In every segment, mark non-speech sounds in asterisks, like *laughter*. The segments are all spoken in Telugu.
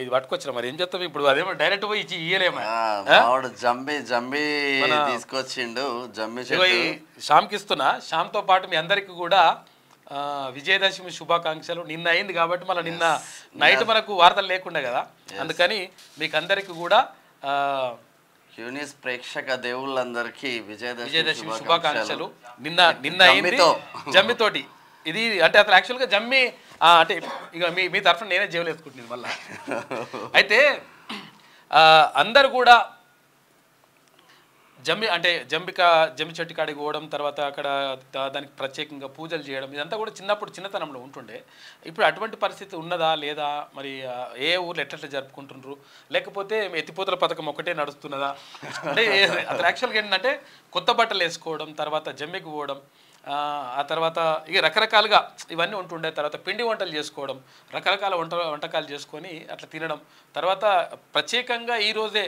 ఇది పట్టుకొచ్చిన మరి ఏం చెప్తాం ఇప్పుడు అదేమో డైరెక్ట్ పోయి ఇచ్చి ఇయ్యలేమాడు జంబి జంబి తీసుకొచ్చిండు జంబి శ్యామ్కి ఇస్తున్నా శ్యామ్తో పాటు మీ అందరికి కూడా విజయదశమి శుభాకాంక్షలు నిన్న అయింది కాబట్టి మళ్ళీ నిన్న నైట్ మనకు వార్తలు లేకుండా కదా అందుకని మీకు అందరికి కూడా యూనిస్ ప్రేక్షక దేవుళ్ళందరికీ విజయదశమి శుభాకాంక్షలు నిన్న నిన్న అయింది జమ్మితోటి ఇది అంటే అతను యాక్చువల్గా జమ్మి అంటే ఇక మీ మీ తరఫున నేనే జీవలు వేసుకుంటున్నాను మళ్ళీ అయితే అందరు కూడా జమ్మి అంటే జంబిక జమ్మి చెట్టు కాడికి పోవడం తర్వాత అక్కడ దానికి ప్రత్యేకంగా పూజలు చేయడం ఇదంతా కూడా చిన్నప్పుడు చిన్నతనంలో ఉంటుండే ఇప్పుడు అటువంటి పరిస్థితి ఉన్నదా లేదా మరి ఏ ఊర్లు ఎట్లట్లా జరుపుకుంటున్నారు లేకపోతే ఎత్తిపోతల పథకం ఒకటే నడుస్తున్నదా అంటే అసలు యాక్చువల్గా ఏంటంటే కొత్త బట్టలు వేసుకోవడం తర్వాత జమ్మికి పోవడం ఆ తర్వాత ఇక రకరకాలుగా ఇవన్నీ ఉంటుండే తర్వాత పిండి వంటలు చేసుకోవడం రకరకాల వంట వంటకాలు చేసుకొని అట్లా తినడం తర్వాత ప్రత్యేకంగా ఈరోజే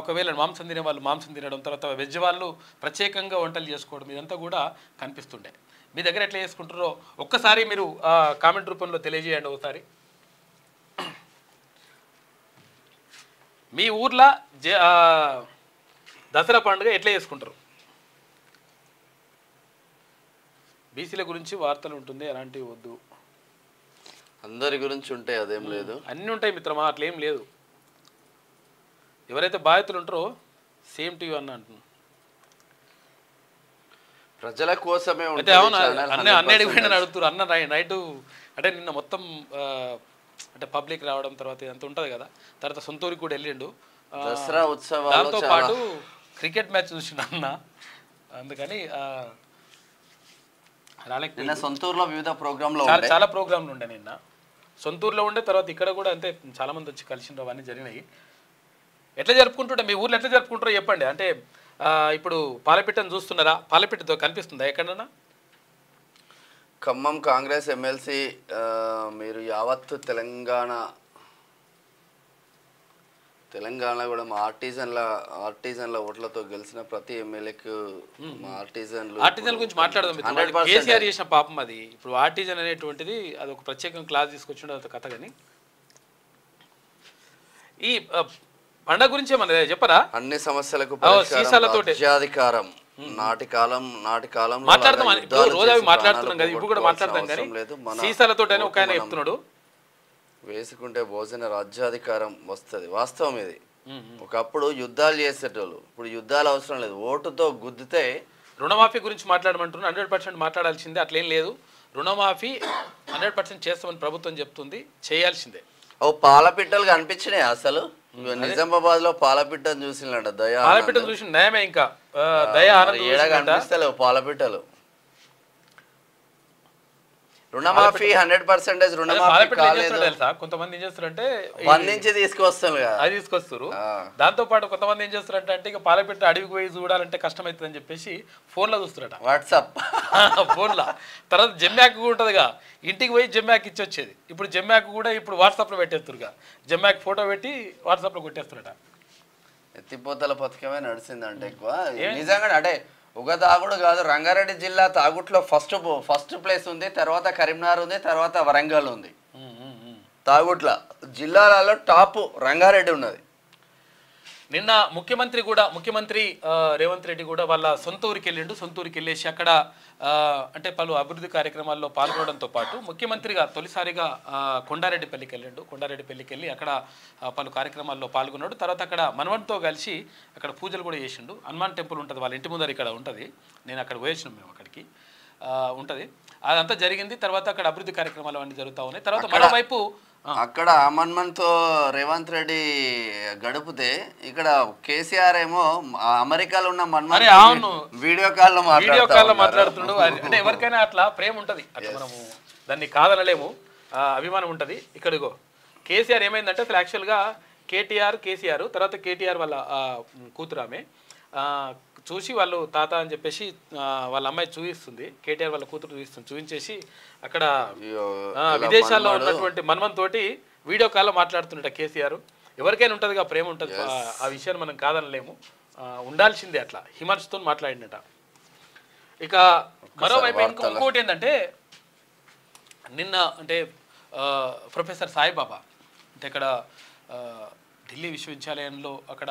ఒకవేళ మాంసం తినే వాళ్ళు మాంసం తినడం తర్వాత వెజ్ వాళ్ళు ప్రత్యేకంగా వంటలు చేసుకోవడం ఇదంతా కూడా కనిపిస్తుండే మీ దగ్గర ఎట్లా చేసుకుంటారో ఒక్కసారి మీరు కామెంట్ రూపంలో తెలియజేయండి ఒకసారి మీ ఊర్లో దసరా పండుగ ఎట్లా చేసుకుంటారు బీసీల గురించి వార్తలు ఉంటుంది అలాంటివి వద్దు అందరి గురించి ఉంటాయి అదేం లేదు అన్నీ ఉంటాయి మిత్రమా అట్లేం లేదు ఎవరైతే బాధితులు ఉంటారో సేమ్ టు యూ అన్న అంటున్నాను ప్రజల కోసమే అంటే అవును అన్న అన్న అడిగిపోయిన అడుగుతారు అన్న అంటే నిన్న మొత్తం అంటే పబ్లిక్ రావడం తర్వాత ఇదంతా ఉంటుంది కదా తర్వాత సొంతూరికి కూడా వెళ్ళిండు దసరా ఉత్సవాలతో పాటు క్రికెట్ మ్యాచ్ చూసిండు అన్న అందుకని నిన్న సొంతూరులో వివిధ ప్రోగ్రాంలో చాలా ప్రోగ్రాంలు ఉండే నిన్న సొంతూరులో ఉండే తర్వాత ఇక్కడ కూడా అంతే చాలా మంది వచ్చి కలిసిన అవన్నీ జరిగినాయి ఎట్లా జరుపుకుంటుంటే మీ ఊర్లో ఎట్లా జరుపుకుంటారో చెప్పండి అంటే ఇప్పుడు పాలపిట్టను చూస్తున్నారా పాలపిట్టతో కనిపిస్తుందా ఎక్కడన్నా ఖమ్మం కాంగ్రెస్ ఎమ్మెల్సీ మీరు యావత్ తెలంగాణ తెలంగాణ కూడా మా ఆర్టిజన్ల ఆర్టిజన్ల ఓట్లతో గెలిచిన ప్రతి ఎమ్మెల్యేకు మా ఆర్టిజన్లు ఆర్టిజన్ గురించి మాట్లాడదాం కేసీఆర్ చేసిన పాపం అది ఇప్పుడు ఆర్టిజన్ అనేటువంటిది అది ఒక ప్రత్యేకం క్లాస్ తీసుకొచ్చిండే అంత కథ కానీ ఈ పండగ గురించి మన చెప్పరా అన్ని సమస్యలకు అధికారం నాటి కాలం నాటి కాలం మాట్లాడదాం రోజు మాట్లాడుతున్నాం కదా ఇప్పుడు కూడా మాట్లాడదాం కానీ సీసాలతో ఒక ఆయన చెప్తున్నాడు వేసుకుంటే భోజన రాజ్యాధికారం వస్తుంది వాస్తవం ఇది ఒకప్పుడు యుద్ధాలు చేసేటోళ్ళు ఇప్పుడు యుద్ధాలు అవసరం లేదు ఓటుతో గుద్దితే రుణమాఫీ గురించి మాట్లాడమంటున్నాను హండ్రెడ్ పర్సెంట్ మాట్లాడాల్సిందే అట్లేం లేదు రుణమాఫీ హండ్రెడ్ పర్సెంట్ చేస్తామని ప్రభుత్వం చెప్తుంది చేయాల్సిందే ఓ పాలపిట్టలు కనిపించినాయి అసలు నిజామాబాద్ లో పాలపిట్టను చూసిందంట దయా పాలపిట్టను చూసి నయమే ఇంకా దయా కనిపిస్తలేవు పాలపిట్టలు రుణమాఫీ హండ్రెడ్ పర్సెంటేజ్ కొంతమంది ఏం చేస్తారంటే తీసుకొస్తారు అది దాంతో పాటు కొంతమంది ఏం చేస్తారంటే అంటే ఇక పాలపెట్టి అడవికి పోయి చూడాలంటే కష్టం అవుతుంది అని చెప్పేసి లో చూస్తారట వాట్సాప్ *laughs* ఫోన్లో తర్వాత జమ్యాక్ ఉంటదిగా ఇంటికి పోయి జమ్మ్యాక్ ఇచ్చి వచ్చేది ఇప్పుడు జమ్మ్యాక్ కూడా ఇప్పుడు వాట్సాప్ లో పెట్టేస్తారుగా జమ్మ్యాక్ ఫోటో పెట్టి వాట్సాప్ లో కొట్టేస్తారట ఎత్తిపోతల పథకమే నడిచిందంటే ఎక్కువ నిజంగా అంటే ఒక తాగుడు కాదు రంగారెడ్డి జిల్లా తాగుట్లో ఫస్ట్ ఫస్ట్ ప్లేస్ ఉంది తర్వాత కరీంనగర్ ఉంది తర్వాత వరంగల్ ఉంది తాగుట్ల జిల్లాలలో టాప్ రంగారెడ్డి ఉన్నది నిన్న ముఖ్యమంత్రి కూడా ముఖ్యమంత్రి రేవంత్ రెడ్డి కూడా వాళ్ళ సొంత ఊరికి వెళ్ళిండు సొంత ఊరికి వెళ్ళేసి అక్కడ అంటే పలు అభివృద్ధి కార్యక్రమాల్లో పాల్గొనడంతో పాటు ముఖ్యమంత్రిగా తొలిసారిగా కొండారెడ్డిపల్లికి వెళ్ళిండు కొండారెడ్డిపల్లికి వెళ్ళి అక్కడ పలు కార్యక్రమాల్లో పాల్గొన్నాడు తర్వాత అక్కడ మనవడితో కలిసి అక్కడ పూజలు కూడా చేసిండు హనుమాన్ టెంపుల్ ఉంటుంది వాళ్ళ ఇంటి ముందర ఇక్కడ ఉంటుంది నేను అక్కడ పోయేసిన మేము అక్కడికి ఉంటుంది అదంతా జరిగింది తర్వాత అక్కడ అభివృద్ధి కార్యక్రమాలు అన్నీ జరుగుతూ ఉన్నాయి తర్వాత మరోవైపు అక్కడ అమన్మన్తో రేవంత్ రెడ్డి గడిపితే ఇక్కడ కేసీఆర్ ఏమో అమెరికాలో ఉన్న మన్మన్ వీడియో కాల్ లో వీడియో కాల్ లో మాట్లాడుతున్నాడు అంటే ఎవరికైనా అట్లా ప్రేమ ఉంటది అట్లా మనము దాన్ని కాదనలేము అభిమానం ఉంటది ఇక్కడిగో కేసీఆర్ ఏమైందంటే అసలు యాక్చువల్గా కేటీఆర్ కేసీఆర్ తర్వాత కేటీఆర్ వాళ్ళ కూతురామే చూసి వాళ్ళు తాత అని చెప్పేసి వాళ్ళ అమ్మాయి చూపిస్తుంది కేటీఆర్ వాళ్ళ కూతురు చూపిస్తుంది చూపించేసి అక్కడ విదేశాల్లో ఉన్నటువంటి మన్మన్ తోటి వీడియో కాల్ లో మాట్లాడుతున్నట కేసీఆర్ ఎవరికైనా ఉంటుంది ప్రేమ ఉంటుంది ఆ విషయాన్ని మనం కాదనలేము ఉండాల్సిందే అట్లా హిమర్స్తో మాట్లాడినట ఇక మరోవైపు ఇంకోటి ఏంటంటే నిన్న అంటే ప్రొఫెసర్ సాయిబాబా అంటే ఇక్కడ ఢిల్లీ విశ్వవిద్యాలయంలో అక్కడ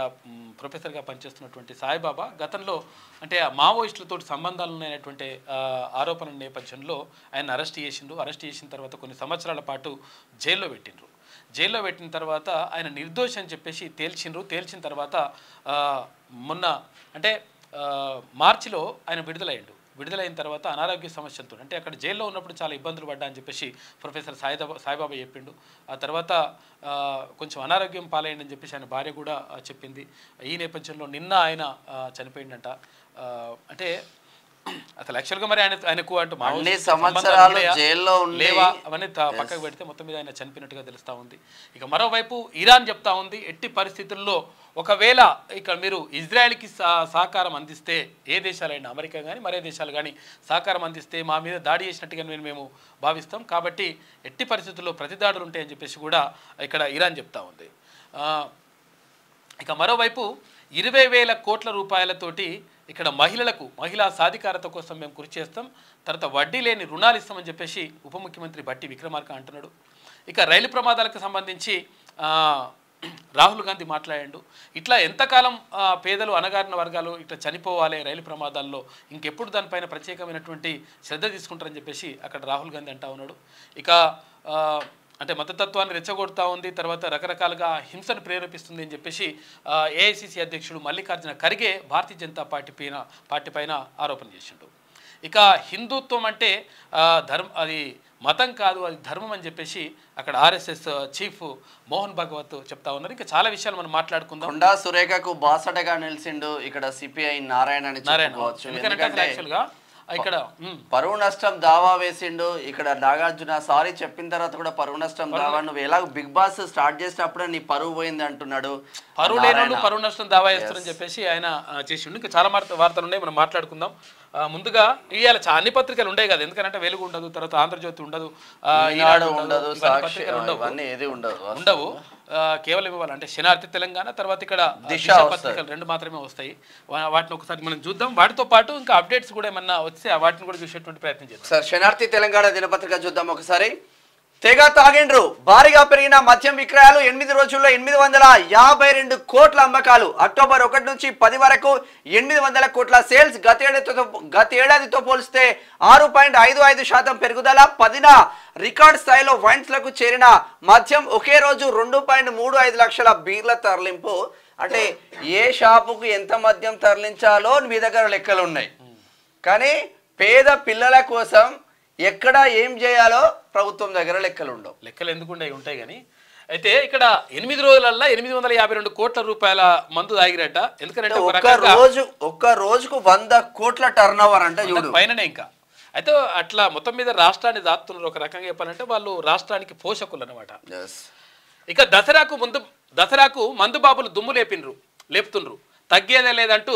ప్రొఫెసర్గా పనిచేస్తున్నటువంటి సాయిబాబా గతంలో అంటే మావోయిస్టులతో సంబంధాలు ఉన్నాయనేటువంటి ఆరోపణల నేపథ్యంలో ఆయన అరెస్ట్ చేసిండ్రు అరెస్ట్ చేసిన తర్వాత కొన్ని సంవత్సరాల పాటు జైల్లో పెట్టిండ్రు జైల్లో పెట్టిన తర్వాత ఆయన నిర్దోషి అని చెప్పేసి తేల్చిండ్రు తేల్చిన తర్వాత మొన్న అంటే మార్చిలో ఆయన విడుదలయ్యిండు విడుదలైన తర్వాత అనారోగ్య సమస్యలతో అంటే అక్కడ జైల్లో ఉన్నప్పుడు చాలా ఇబ్బందులు పడ్డా అని చెప్పేసి ప్రొఫెసర్ సాయిదాబా సాయిబాబా చెప్పిండు ఆ తర్వాత కొంచెం అనారోగ్యం అని చెప్పేసి ఆయన భార్య కూడా చెప్పింది ఈ నేపథ్యంలో నిన్న ఆయన చనిపోయిండట అంటే అసలు గా మరి ఆయన ఆయనకు అంటే సంవత్సరాలు జైల్లో లేవా అవన్నీ పక్కకు పెడితే మొత్తం మీద ఆయన చనిపోయినట్టుగా తెలుస్తూ ఉంది ఇక మరోవైపు ఇరాన్ చెప్తా ఉంది ఎట్టి పరిస్థితుల్లో ఒకవేళ ఇక్కడ మీరు ఇజ్రాయెల్కి సహకారం అందిస్తే ఏ దేశాలైనా అమెరికా కానీ మరే దేశాలు కానీ సహకారం అందిస్తే మా మీద దాడి చేసినట్టుగా మేము మేము భావిస్తాం కాబట్టి ఎట్టి పరిస్థితుల్లో ప్రతి దాడులు ఉంటాయని చెప్పేసి కూడా ఇక్కడ ఇరాన్ చెప్తా ఉంది ఇక మరోవైపు ఇరవై వేల కోట్ల రూపాయలతోటి ఇక్కడ మహిళలకు మహిళా సాధికారత కోసం మేము కృషి చేస్తాం తర్వాత వడ్డీ లేని రుణాలు ఇస్తామని చెప్పేసి ఉప ముఖ్యమంత్రి బట్టి విక్రమార్క అంటున్నాడు ఇక రైలు ప్రమాదాలకు సంబంధించి రాహుల్ గాంధీ మాట్లాడాడు ఇట్లా ఎంతకాలం పేదలు అనగారిన వర్గాలు ఇట్లా చనిపోవాలి రైలు ప్రమాదాల్లో ఇంకెప్పుడు దానిపైన ప్రత్యేకమైనటువంటి శ్రద్ధ తీసుకుంటారని చెప్పేసి అక్కడ రాహుల్ గాంధీ అంటా ఉన్నాడు ఇక అంటే మతతత్వాన్ని రెచ్చగొడతా ఉంది తర్వాత రకరకాలుగా హింసను ప్రేరేపిస్తుంది అని చెప్పేసి ఏఐసిసి అధ్యక్షుడు మల్లికార్జున ఖర్గే భారతీయ జనతా పార్టీ పైన పార్టీ పైన ఆరోపణ చేసిండు ఇక హిందుత్వం అంటే ధర్మ అది మతం కాదు అది ధర్మం అని చెప్పేసి అక్కడ ఆర్ఎస్ఎస్ చీఫ్ మోహన్ భగవత్ చెప్తా ఉన్నారు ఇంకా చాలా విషయాలు మనం మాట్లాడుకుందాం కొండా సురేఖకు బాసటగా నిలిచిండు ఇక్కడ సిపిఐ నారాయణ నారాయణ ఇక్కడ పరువు నష్టం దావా వేసిండు ఇక్కడ నాగార్జున సారీ చెప్పిన తర్వాత కూడా పరువు నష్టం దావా నువ్వు ఎలా బిగ్ బాస్ స్టార్ట్ చేసినప్పుడు నీ పరువు పోయింది అంటున్నాడు పరువు లేనప్పుడు పరువు నష్టం దావా వేస్తారని చెప్పేసి ఆయన చేసిండు ఇంకా చాలా వార్తలు ఉన్నాయి మనం మాట్లాడుకుందాం ముందుగా ఇవాళ అన్ని పత్రికలు ఉండే కదా ఎందుకంటే వెలుగు ఉండదు తర్వాత ఆంధ్రజ్యోతి ఉండదు ఉండదు ఉండవు కేవలం ఇవ్వాలి అంటే శనార్థి తెలంగాణ తర్వాత ఇక్కడ దిశ పత్రికలు రెండు మాత్రమే వస్తాయి వాటిని ఒకసారి మనం చూద్దాం వాటితో పాటు ఇంకా అప్డేట్స్ కూడా ఏమన్నా వస్తే వాటిని కూడా చూసేటువంటి ప్రయత్నం చేస్తాం సార్ శనార్థి తెలంగాణ దినపత్రిక చూద్దాం ఒకసారి తెగ తాగిండ్రు భారీగా పెరిగిన మద్యం విక్రయాలు ఎనిమిది రోజుల్లో ఎనిమిది వందల యాభై రెండు కోట్ల అమ్మకాలు అక్టోబర్ ఒకటి నుంచి పది వరకు ఎనిమిది వందల కోట్ల సేల్స్ గతేడాదితో గతేడాదితో పోలిస్తే ఆరు పాయింట్ ఐదు ఐదు శాతం పెరుగుదల పదిన రికార్డ్ స్థాయిలో వైన్స్లకు చేరిన మద్యం ఒకే రోజు రెండు పాయింట్ మూడు ఐదు లక్షల బీర్ల తరలింపు అంటే ఏ షాపుకు ఎంత మద్యం తరలించాలో మీ దగ్గర లెక్కలు ఉన్నాయి కానీ పేద పిల్లల కోసం ఎక్కడ ఏం చేయాలో ప్రభుత్వం దగ్గర లెక్కలు ఉండవు లెక్కలు ఎందుకు ఉంటాయి కానీ అయితే ఇక్కడ ఎనిమిది రోజులల్లో ఎనిమిది వందల యాభై రెండు కోట్ల రూపాయల మందు తాగిరట ఎందుకంటే ఒక రోజు ఒక్క రోజుకు వంద కోట్ల టర్న్ ఓవర్ అంటే పైననే ఇంకా అయితే అట్లా మొత్తం మీద రాష్ట్రాన్ని దాస్తున్నారు ఒక రకంగా చెప్పాలంటే వాళ్ళు రాష్ట్రానికి పోషకులు అనమాట ఇక దసరాకు ముందు దసరాకు మందు బాబులు దుమ్ము లేపినరు లేపుతుండ్రు తగ్గేదే లేదంటూ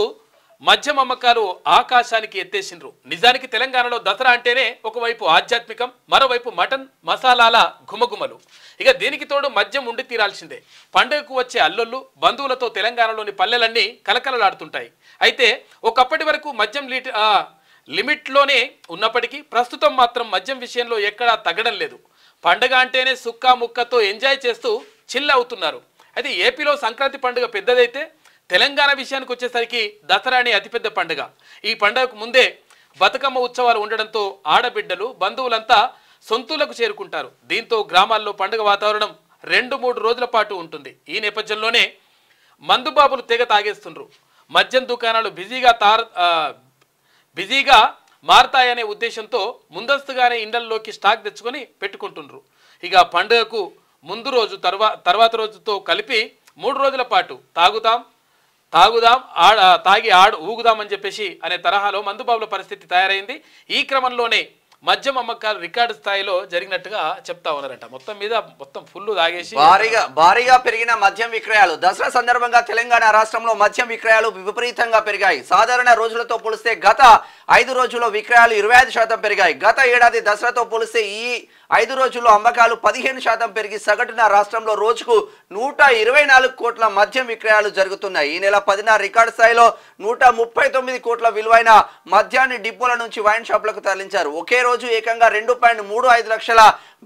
మద్యం అమ్మకాలు ఆకాశానికి ఎత్తేసిండ్రు నిజానికి తెలంగాణలో దసరా అంటేనే ఒకవైపు ఆధ్యాత్మికం మరోవైపు మటన్ మసాలాల ఘుమఘుమలు ఇక దీనికి తోడు మద్యం ఉండి తీరాల్సిందే పండుగకు వచ్చే అల్లొల్లు బంధువులతో తెలంగాణలోని పల్లెలన్నీ కలకలలాడుతుంటాయి అయితే ఒకప్పటి వరకు మద్యం లీటర్ లిమిట్లోనే ఉన్నప్పటికీ ప్రస్తుతం మాత్రం మద్యం విషయంలో ఎక్కడా తగ్గడం లేదు పండగ అంటేనే సుక్క ముక్కతో ఎంజాయ్ చేస్తూ చిల్ అవుతున్నారు అయితే ఏపీలో సంక్రాంతి పండుగ పెద్దదైతే తెలంగాణ విషయానికి వచ్చేసరికి దసరాని అతిపెద్ద పండుగ ఈ పండుగకు ముందే బతుకమ్మ ఉత్సవాలు ఉండడంతో ఆడబిడ్డలు బంధువులంతా సొంతులకు చేరుకుంటారు దీంతో గ్రామాల్లో పండుగ వాతావరణం రెండు మూడు రోజుల పాటు ఉంటుంది ఈ నేపథ్యంలోనే మందుబాబులు తెగ తాగేస్తుండ్రు మద్యం దుకాణాలు బిజీగా తార బిజీగా మారతాయనే ఉద్దేశంతో ముందస్తుగానే ఇండల్లోకి స్టాక్ తెచ్చుకొని పెట్టుకుంటుండ్రు ఇక పండుగకు ముందు రోజు తర్వా తర్వాత రోజుతో కలిపి మూడు రోజుల పాటు తాగుతాం తాగుదాం ఆడ తాగి ఆడు ఊగుదామని చెప్పేసి అనే తరహాలో మందుబాబుల పరిస్థితి తయారైంది ఈ క్రమంలోనే మద్యం అమ్మకాలు రికార్డు స్థాయిలో జరిగినట్టుగా చెప్తా ఉన్నారంట మొత్తం మీద మొత్తం ఫుల్ తాగేసి భారీగా భారీగా పెరిగిన మద్యం విక్రయాలు దసరా సందర్భంగా తెలంగాణ రాష్ట్రంలో మద్యం విక్రయాలు విపరీతంగా పెరిగాయి సాధారణ రోజులతో పోలిస్తే గత ఐదు రోజుల్లో విక్రయాలు ఇరవై ఐదు శాతం పెరిగాయి గత ఏడాది దసరాతో పోలిస్తే ఈ ఐదు రోజుల్లో అమ్మకాలు పదిహేను శాతం పెరిగి సగటున రాష్ట్రంలో రోజుకు నూట ఇరవై నాలుగు కోట్ల మద్యం విక్రయాలు జరుగుతున్నాయి ఈ నెల పదిన రికార్డు స్థాయిలో నూట ముప్పై తొమ్మిది కోట్ల విలువైన మద్యాన్ని డిపోల నుంచి వైన్ షాపులకు తరలించారు ఒకే రోజు ఏకంగా రెండు పాయింట్ మూడు ఐదు లక్షల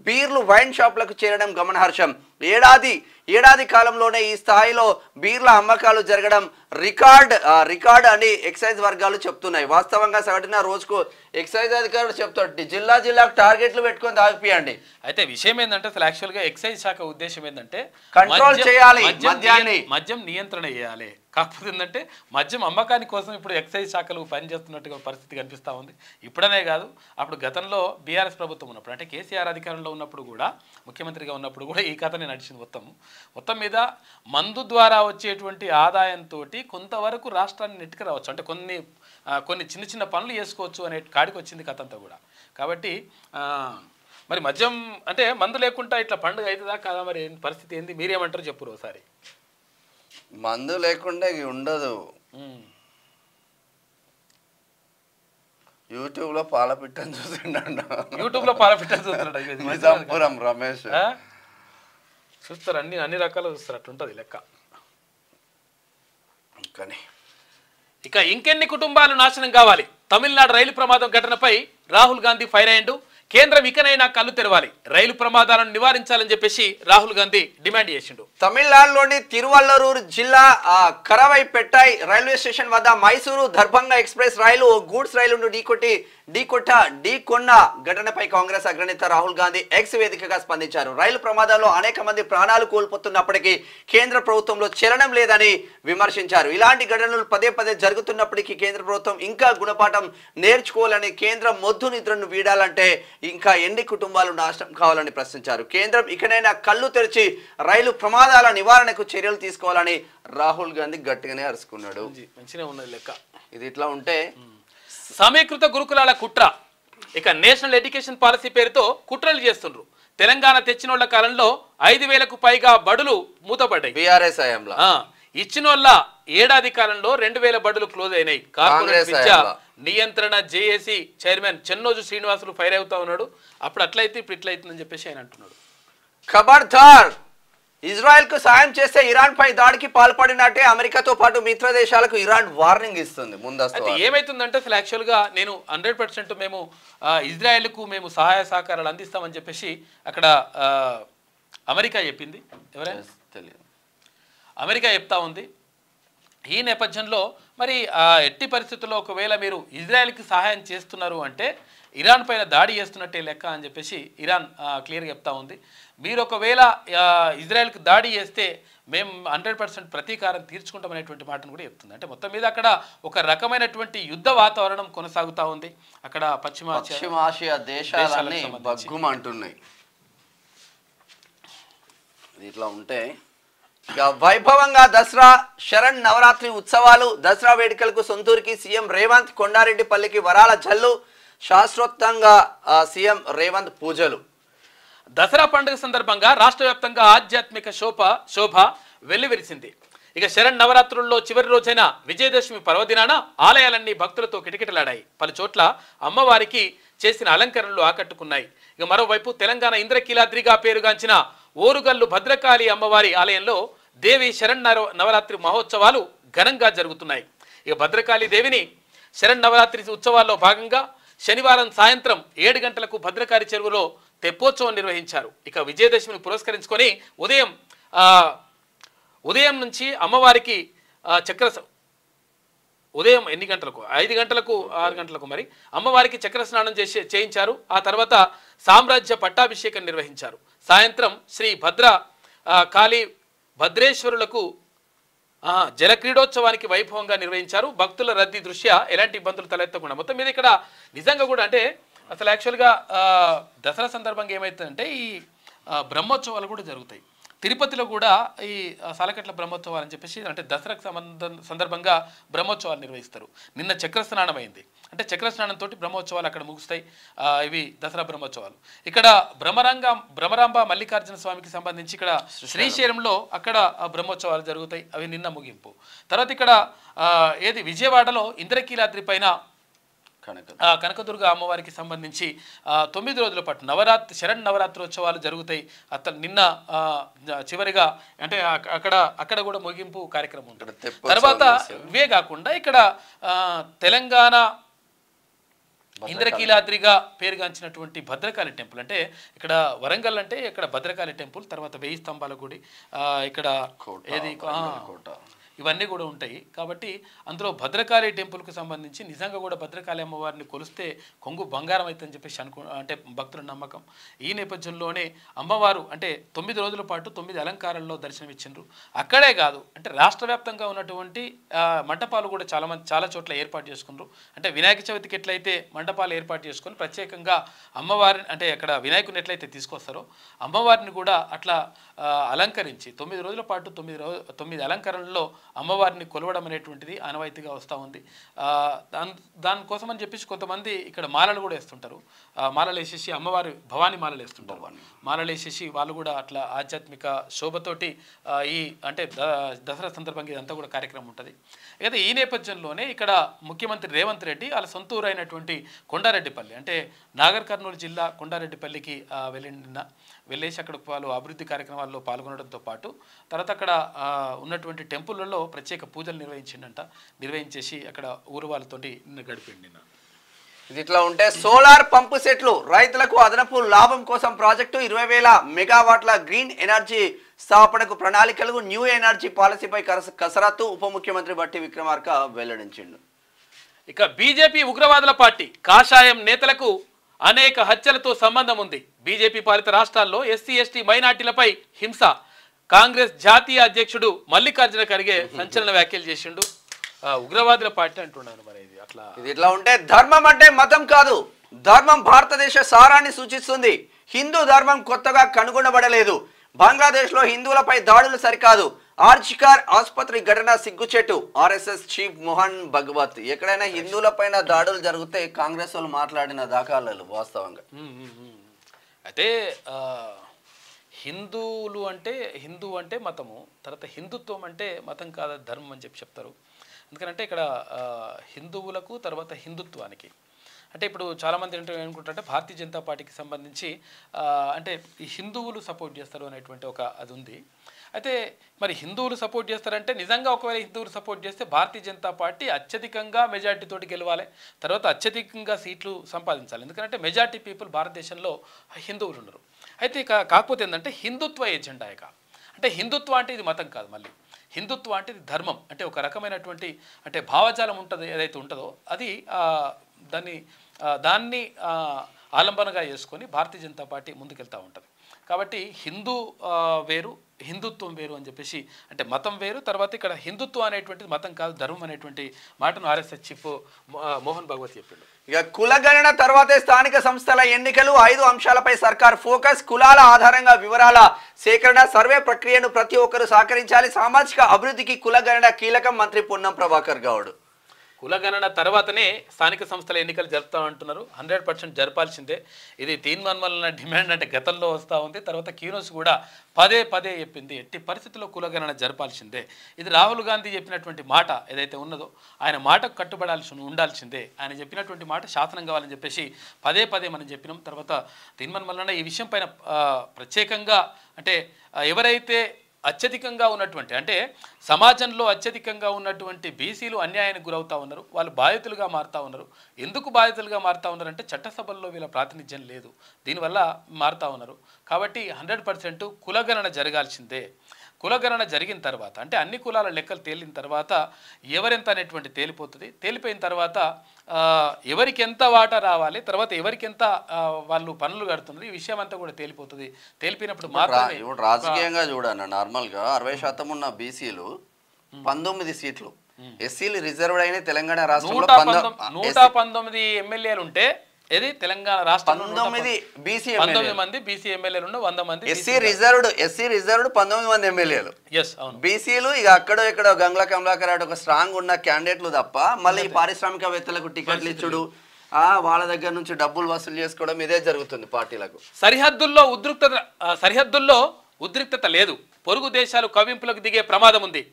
బీర్లు వైన్ షాప్లకు చేరడం గమనార్హం ఏడాది ఏడాది కాలంలోనే ఈ స్థాయిలో బీర్ల అమ్మకాలు జరగడం రికార్డ్ రికార్డ్ అని ఎక్సైజ్ వర్గాలు చెప్తున్నాయి వాస్తవంగా సగటున రోజుకు ఎక్సైజ్ అధికారులు చెప్తాడు జిల్లా జిల్లాకు టార్గెట్లు పెట్టుకొని దాగిపోయండి అయితే విషయం ఏంటంటే అసలు యాక్చువల్గా ఎక్సైజ్ శాఖ ఉద్దేశం ఏంటంటే కంట్రోల్ చేయాలి మద్యం నియంత్రణ చేయాలి కాకపోతే ఏంటంటే మద్యం అమ్మకాని కోసం ఇప్పుడు ఎక్సైజ్ శాఖలు పనిచేస్తున్నట్టుగా పరిస్థితి కనిపిస్తూ ఉంది ఇప్పుడనే కాదు అప్పుడు గతంలో బీఆర్ఎస్ ప్రభుత్వం ఉన్నప్పుడు అంటే కేసీఆర్ అధికారులు అధికారంలో ఉన్నప్పుడు కూడా ముఖ్యమంత్రిగా ఉన్నప్పుడు కూడా ఈ కథనే నడిచింది మొత్తం మొత్తం మీద మందు ద్వారా వచ్చేటువంటి ఆదాయంతో కొంతవరకు రాష్ట్రాన్ని నెట్టుకు రావచ్చు అంటే కొన్ని కొన్ని చిన్న చిన్న పనులు చేసుకోవచ్చు అనే కాడికి వచ్చింది కథ అంతా కూడా కాబట్టి మరి మద్యం అంటే మందు లేకుండా ఇట్లా పండుగ అవుతుందా కదా మరి పరిస్థితి ఏంది మీరేమంటారు చెప్పురు ఒకసారి మందు లేకుండా ఉండదు యూట్యూబ్ పిట్టని పాలపిట్టని యూట్యూబ్ లో పాల పిట్టని నిజాంపురం రమేష్ చూస్తారు అన్ని అన్ని రకాలు చూస్తారు అట్లుంటుంది లెక్క కానీ ఇక ఇంకెన్ని కుటుంబాలు నాశనం కావాలి తమిళనాడు రైలు ప్రమాదం ఘటనపై రాహుల్ గాంధీ ఫైర్ అయ్యిండు కేంద్రం ఇకనైనా కళ్ళు తెరవాలి రైలు ప్రమాదాలను నివారించాలని చెప్పేసి రాహుల్ గాంధీ డిమాండ్ చేసిండు తమిళనాడులోని తిరువల్లూరు జిల్లా కరవై పెట్టాయి రైల్వే స్టేషన్ వద్ద మైసూరు దర్భంగా ఎక్స్ప్రెస్ రైలు గూడ్స్ రైలును ఢీకొట్టి ఢీకొట్ట ఢీకొన్న ఘటనపై కాంగ్రెస్ అగ్రనేత రాహుల్ గాంధీ ఎక్స్ వేదికగా స్పందించారు రైలు ప్రమాదాల్లో అనేక మంది ప్రాణాలు కోల్పోతున్నప్పటికీ కేంద్ర ప్రభుత్వంలో చలనం లేదని విమర్శించారు ఇలాంటి ఘటనలు పదే పదే జరుగుతున్నప్పటికీ కేంద్ర ప్రభుత్వం ఇంకా గుణపాఠం నేర్చుకోవాలని కేంద్రం మొద్దు నిద్రను వీడాలంటే ఇంకా ఎన్ని కుటుంబాలు నాశనం కావాలని ప్రశ్నించారు కేంద్రం ఇకనైనా కళ్ళు తెరిచి రైలు ప్రమాదాల నివారణకు చర్యలు తీసుకోవాలని రాహుల్ గాంధీ గట్టిగానే అరుచుకున్నాడు మంచిగా ఉన్నది లెక్క ఇది ఇట్లా ఉంటే సమీకృత గురుకులాల కుట్ర ఇక నేషనల్ ఎడ్యుకేషన్ పాలసీ పేరుతో కుట్రలు చేస్తుండ్రు తెలంగాణ తెచ్చినోళ్ల కాలంలో ఐదు వేలకు పైగా బడులు మూతపడ్డాయి బీఆర్ఎస్ హయాంలో ఇచ్చినోళ్ళ ఏడాది కాలంలో రెండు వేల బడులు క్లోజ్ అయినాయి నియంత్రణ JAC chairman Chennoju Srinivasulu fire అవుతా ఉన్నాడు అప్పుడు అట్లయితే ఇప్పుడు ఇట్లయితుందని చెప్పేసి ఆయన అంటున్నాడు ఇజ్రాయెల్ కు సాయం చేస్తే ఇరాన్ పై దాడికి పాల్పడినట్టే అమెరికాతో పాటు మిత్ర దేశాలకు ఇరాన్ వార్నింగ్ ఇస్తుంది ముందస్తు ఏమైతుందంటే అసలు యాక్చువల్గా నేను హండ్రెడ్ పర్సెంట్ మేము ఇజ్రాయెల్ కు మేము సహాయ సహకారాలు అందిస్తామని చెప్పేసి అక్కడ అమెరికా చెప్పింది ఎవరైనా తెలియదు అమెరికా చెప్తా ఉంది ఈ నేపథ్యంలో మరి ఎట్టి పరిస్థితుల్లో ఒకవేళ మీరు ఇజ్రాయెల్కి సహాయం చేస్తున్నారు అంటే ఇరాన్ పైన దాడి చేస్తున్నట్టే లెక్క అని చెప్పేసి ఇరాన్ క్లియర్గా చెప్తా ఉంది మీరు ఒకవేళ ఇజ్రాయెల్కి దాడి చేస్తే మేము హండ్రెడ్ పర్సెంట్ ప్రతీకారం తీర్చుకుంటామనేటువంటి మాటను కూడా చెప్తుంది అంటే మొత్తం మీద అక్కడ ఒక రకమైనటువంటి యుద్ధ వాతావరణం కొనసాగుతూ ఉంది అక్కడ పశ్చిమ పశ్చిమాసియా దేశాలన్నీ బగ్గుమంటున్నాయి ఇట్లా ఉంటే ఇక వైభవంగా దసరా శరణ్ నవరాత్రి ఉత్సవాలు దసరా వేడుకలకు సొంతూరుకి సీఎం రేవంత్ పల్లికి వరాల జల్లు శాస్త్రోక్తంగా సీఎం రేవంత్ పూజలు దసరా పండుగ సందర్భంగా రాష్ట్ర వ్యాప్తంగా ఆధ్యాత్మిక శోభ శోభ వెల్లివిరిసింది ఇక శరణ్ నవరాత్రుల్లో చివరి రోజైన విజయదశమి పర్వదినాన ఆలయాలన్నీ భక్తులతో కిటకిటలాడాయి పలు చోట్ల అమ్మవారికి చేసిన అలంకరణలు ఆకట్టుకున్నాయి ఇక మరోవైపు తెలంగాణ ఇంద్రకీలాద్రిగా పేరుగాంచిన ఓరుగల్లు భద్రకాళి అమ్మవారి ఆలయంలో దేవి శరణ్ నవరాత్రి మహోత్సవాలు ఘనంగా జరుగుతున్నాయి ఇక భద్రకాళి దేవిని శరణ్ నవరాత్రి ఉత్సవాల్లో భాగంగా శనివారం సాయంత్రం ఏడు గంటలకు భద్రకాళి చెరువులో తెప్పోత్సవం నిర్వహించారు ఇక విజయదశమిని పురస్కరించుకొని ఉదయం ఉదయం నుంచి అమ్మవారికి చక్ర ఉదయం ఎన్ని గంటలకు ఐదు గంటలకు ఆరు గంటలకు మరి అమ్మవారికి చక్ర స్నానం చేసి చేయించారు ఆ తర్వాత సామ్రాజ్య పట్టాభిషేకం నిర్వహించారు సాయంత్రం శ్రీ భద్ర కాళీ భద్రేశ్వరులకు జల క్రీడోత్సవానికి వైభవంగా నిర్వహించారు భక్తుల రద్దీ దృష్ట్యా ఎలాంటి ఇబ్బందులు తలెత్తకుండా మొత్తం మీద ఇక్కడ నిజంగా కూడా అంటే అసలు యాక్చువల్గా దసరా సందర్భంగా ఏమవుతుందంటే ఈ బ్రహ్మోత్సవాలు కూడా జరుగుతాయి తిరుపతిలో కూడా ఈ సాలకట్ల బ్రహ్మోత్సవాలు అని చెప్పేసి అంటే దసరాకు సంబంధ సందర్భంగా బ్రహ్మోత్సవాలు నిర్వహిస్తారు నిన్న చక్రస్నానం అయింది అంటే చక్రస్నానంతో బ్రహ్మోత్సవాలు అక్కడ ముగుస్తాయి ఇవి దసరా బ్రహ్మోత్సవాలు ఇక్కడ భ్రమరంగ భ్రమరాంబ మల్లికార్జున స్వామికి సంబంధించి ఇక్కడ శ్రీశైలంలో అక్కడ బ్రహ్మోత్సవాలు జరుగుతాయి అవి నిన్న ముగింపు తర్వాత ఇక్కడ ఏది విజయవాడలో ఇంద్రకీలాద్రి పైన కనకదుర్గ అమ్మవారికి సంబంధించి తొమ్మిది రోజుల పాటు నవరాత్రి శరణ్ నవరాత్రోత్సవాలు జరుగుతాయి అతను నిన్న చివరిగా అంటే అక్కడ అక్కడ కూడా ముగింపు కార్యక్రమం ఉంటుంది తర్వాత ఇవే కాకుండా ఇక్కడ తెలంగాణ ఇంద్రకీలాద్రిగా పేరుగాంచినటువంటి భద్రకాళి టెంపుల్ అంటే ఇక్కడ వరంగల్ అంటే ఇక్కడ భద్రకాళి టెంపుల్ తర్వాత వెయ్యి స్తంభాల గుడి ఇక్కడ ఏది కోట ఇవన్నీ కూడా ఉంటాయి కాబట్టి అందులో భద్రకాళి టెంపుల్కి సంబంధించి నిజంగా కూడా భద్రకాళి అమ్మవారిని కొలిస్తే కొంగు బంగారం అవుతుందని చెప్పేసి అనుకు అంటే భక్తుల నమ్మకం ఈ నేపథ్యంలోనే అమ్మవారు అంటే తొమ్మిది రోజుల పాటు తొమ్మిది అలంకారాల్లో దర్శనమిచ్చిండ్రు అక్కడే కాదు అంటే రాష్ట్ర వ్యాప్తంగా ఉన్నటువంటి మంటపాలు కూడా చాలా మంది చాలా చోట్ల ఏర్పాటు చేసుకున్నారు అంటే వినాయక చవితికి ఎట్లయితే మంటపాలు ఏర్పాటు చేసుకొని ప్రత్యేకంగా అమ్మవారిని అంటే అక్కడ వినాయకుని ఎట్లయితే తీసుకొస్తారో అమ్మవారిని కూడా అట్లా అలంకరించి తొమ్మిది రోజుల పాటు తొమ్మిది రోజు తొమ్మిది అలంకరణలో అమ్మవారిని కొలవడం అనేటువంటిది ఆనవాయితీగా వస్తూ ఉంది దాని దానికోసమని చెప్పేసి కొంతమంది ఇక్కడ మాలలు కూడా వేస్తుంటారు మాలలు వేసేసి అమ్మవారి భవాని మాలలు వేస్తుంటారు మాలలు వేసేసి వాళ్ళు కూడా అట్లా ఆధ్యాత్మిక శోభతోటి ఈ అంటే దసరా సందర్భంగా ఇదంతా కూడా కార్యక్రమం ఉంటుంది అయితే ఈ నేపథ్యంలోనే ఇక్కడ ముఖ్యమంత్రి రేవంత్ రెడ్డి వాళ్ళ సొంత ఊరైనటువంటి కొండారెడ్డిపల్లి అంటే నాగర్ కర్నూలు జిల్లా కొండారెడ్డిపల్లికి వెళ్ళిన వెళ్ళేసి అక్కడ వాళ్ళు అభివృద్ధి కార్యక్రమాల్లో పాల్గొనడంతో పాటు తర్వాత అక్కడ ఉన్నటువంటి టెంపుల్లో ప్రత్యేక పూజలు నిర్వహించిండంట నిర్వహించేసి అక్కడ ఊరు వాళ్ళతోటి నిన్న గడిపిండి ఇది ఇట్లా ఉంటే సోలార్ పంపు సెట్లు రైతులకు అదనపు లాభం కోసం ప్రాజెక్టు ఇరవై వేల మెగావాట్ల గ్రీన్ ఎనర్జీ స్థాపనకు ప్రణాళికలు న్యూ ఎనర్జీ పాలసీపై కసరత్తు ఉప ముఖ్యమంత్రి బట్టి విక్రమార్క వెల్లడించిండు ఇక బీజేపీ ఉగ్రవాదుల పార్టీ కాషాయం నేతలకు అనేక హత్యలతో సంబంధం ఉంది బీజేపీ పాలిత రాష్ట్రాల్లో ఎస్సీ ఎస్టీ మైనార్టీలపై హింస కాంగ్రెస్ జాతీయ అధ్యక్షుడు మల్లికార్జున ఖర్గే సంచలన వ్యాఖ్యలు చేసిండు ఉగ్రవాదుల పార్టీ అంటున్నాను మరి ఇది అట్లా ఇది ఇట్లా ఉంటే ధర్మం అంటే మతం కాదు ధర్మం భారతదేశ సారాన్ని సూచిస్తుంది హిందూ ధర్మం కొత్తగా కనుగొనబడలేదు బంగ్లాదేశ్లో హిందువులపై దాడులు సరికాదు ఆర్జికార్ ఆసుపత్రి ఘటన సిగ్గుచేటు ఆర్ఎస్ఎస్ చీఫ్ మోహన్ భగవత్ ఎక్కడైనా హిందువుల పైన దాడులు జరిగితే కాంగ్రెస్ వాళ్ళు మాట్లాడిన దాఖలాలు వాస్తవంగా అయితే హిందువులు అంటే హిందూ అంటే మతము తర్వాత హిందుత్వం అంటే మతం కాదు ధర్మం అని చెప్పి చెప్తారు ఎందుకంటే ఇక్కడ హిందువులకు తర్వాత హిందుత్వానికి అంటే ఇప్పుడు చాలామంది అనుకుంటారంటే భారతీయ జనతా పార్టీకి సంబంధించి అంటే హిందువులు సపోర్ట్ చేస్తారు అనేటువంటి ఒక అది ఉంది అయితే మరి హిందువులు సపోర్ట్ చేస్తారంటే నిజంగా ఒకవేళ హిందువులు సపోర్ట్ చేస్తే భారతీయ జనతా పార్టీ అత్యధికంగా మెజార్టీతోటి గెలవాలి తర్వాత అత్యధికంగా సీట్లు సంపాదించాలి ఎందుకంటే మెజార్టీ పీపుల్ భారతదేశంలో హిందువులు ఉన్నారు అయితే కాకపోతే ఏంటంటే హిందుత్వ ఏజెండా ఇక అంటే హిందుత్వం అంటే ఇది మతం కాదు మళ్ళీ హిందుత్వం అంటే ఇది ధర్మం అంటే ఒక రకమైనటువంటి అంటే భావజాలం ఉంటుంది ఏదైతే ఉంటుందో అది దాన్ని దాన్ని ఆలంబనగా చేసుకొని భారతీయ జనతా పార్టీ ముందుకెళ్తూ ఉంటుంది కాబట్టి హిందూ వేరు హిందుత్వం వేరు అని చెప్పేసి అంటే మతం వేరు తర్వాత ఇక్కడ హిందుత్వం అనేటువంటిది మతం కాదు ధర్మం అనేటువంటి మాటను ఆర్ఎస్ఎస్ చీఫ్ మోహన్ భగవత్ చెప్పాడు ఇక కులగణన తర్వాతే స్థానిక సంస్థల ఎన్నికలు ఐదు అంశాలపై సర్కార్ ఫోకస్ కులాల ఆధారంగా వివరాల సేకరణ సర్వే ప్రక్రియను ప్రతి ఒక్కరూ సహకరించాలి సామాజిక అభివృద్ధికి కులగణన కీలకం మంత్రి పొన్నం ప్రభాకర్ గౌడ్ కులగణన తర్వాతనే స్థానిక సంస్థల ఎన్నికలు జరుపుతా అంటున్నారు హండ్రెడ్ పర్సెంట్ జరపాల్సిందే ఇది తీన్ తీన్మన్మలన డిమాండ్ అంటే గతంలో వస్తూ ఉంది తర్వాత క్యూనోస్ కూడా పదే పదే చెప్పింది ఎట్టి పరిస్థితుల్లో కులగణన జరపాల్సిందే ఇది రాహుల్ గాంధీ చెప్పినటువంటి మాట ఏదైతే ఉన్నదో ఆయన మాటకు కట్టుబడాల్సి ఉండాల్సిందే ఆయన చెప్పినటువంటి మాట శాసనం కావాలని చెప్పేసి పదే పదే మనం చెప్పినాం తర్వాత తీన్మన్మలన ఈ విషయం పైన ప్రత్యేకంగా అంటే ఎవరైతే అత్యధికంగా ఉన్నటువంటి అంటే సమాజంలో అత్యధికంగా ఉన్నటువంటి బీసీలు అన్యాయానికి గురవుతూ ఉన్నారు వాళ్ళు బాధితులుగా మారుతూ ఉన్నారు ఎందుకు బాధితులుగా మారుతూ ఉన్నారంటే చట్టసభల్లో వీళ్ళ ప్రాతినిధ్యం లేదు దీనివల్ల మారుతూ ఉన్నారు కాబట్టి హండ్రెడ్ పర్సెంట్ కులగణన జరగాల్సిందే కులగణన జరిగిన తర్వాత అంటే అన్ని కులాల లెక్కలు తేలిన తర్వాత ఎవరెంత అనేటువంటి తేలిపోతుంది తేలిపోయిన తర్వాత ఎవరికి ఎంత వాటా రావాలి తర్వాత ఎవరికి ఎంత వాళ్ళు పనులు కడుతున్నారు ఈ విషయం అంతా కూడా తేలిపోతుంది తేలిపోయినప్పుడు ఇప్పుడు రాజకీయంగా చూడండి నార్మల్గా అరవై శాతం ఉన్న బీసీలు పంతొమ్మిది సీట్లు ఎస్సీలు రిజర్వ్డ్ అయిన తెలంగాణ రాష్ట్రంలో నూట పంతొమ్మిది ఎమ్మెల్యేలు ఉంటే ఏది తెలంగాణ రాష్ట్రం పంతొమ్మిది బీసీ పంతొమ్మిది మంది బీసీ ఎమ్మెల్యేలు ఉన్న వంద మంది ఎస్సీ రిజర్వ్డ్ ఎస్సీ రిజర్వ్డ్ పంతొమ్మిది మంది ఎమ్మెల్యేలు ఎస్ అవును బీసీలు ఇక అక్కడ ఇక్కడ గంగ్లా కమలాకర్ ఒక స్ట్రాంగ్ ఉన్న క్యాండిడేట్లు తప్ప మళ్ళీ పారిశ్రామికవేత్తలకు టికెట్లు ఇచ్చుడు వాళ్ళ దగ్గర నుంచి డబ్బులు వసూలు చేసుకోవడం ఇదే జరుగుతుంది పార్టీలకు సరిహద్దుల్లో ఉద్రిక్త సరిహద్దుల్లో ఉద్రిక్తత లేదు పొరుగు దేశాలు కవింపులకు దిగే ప్రమాదం ఉంది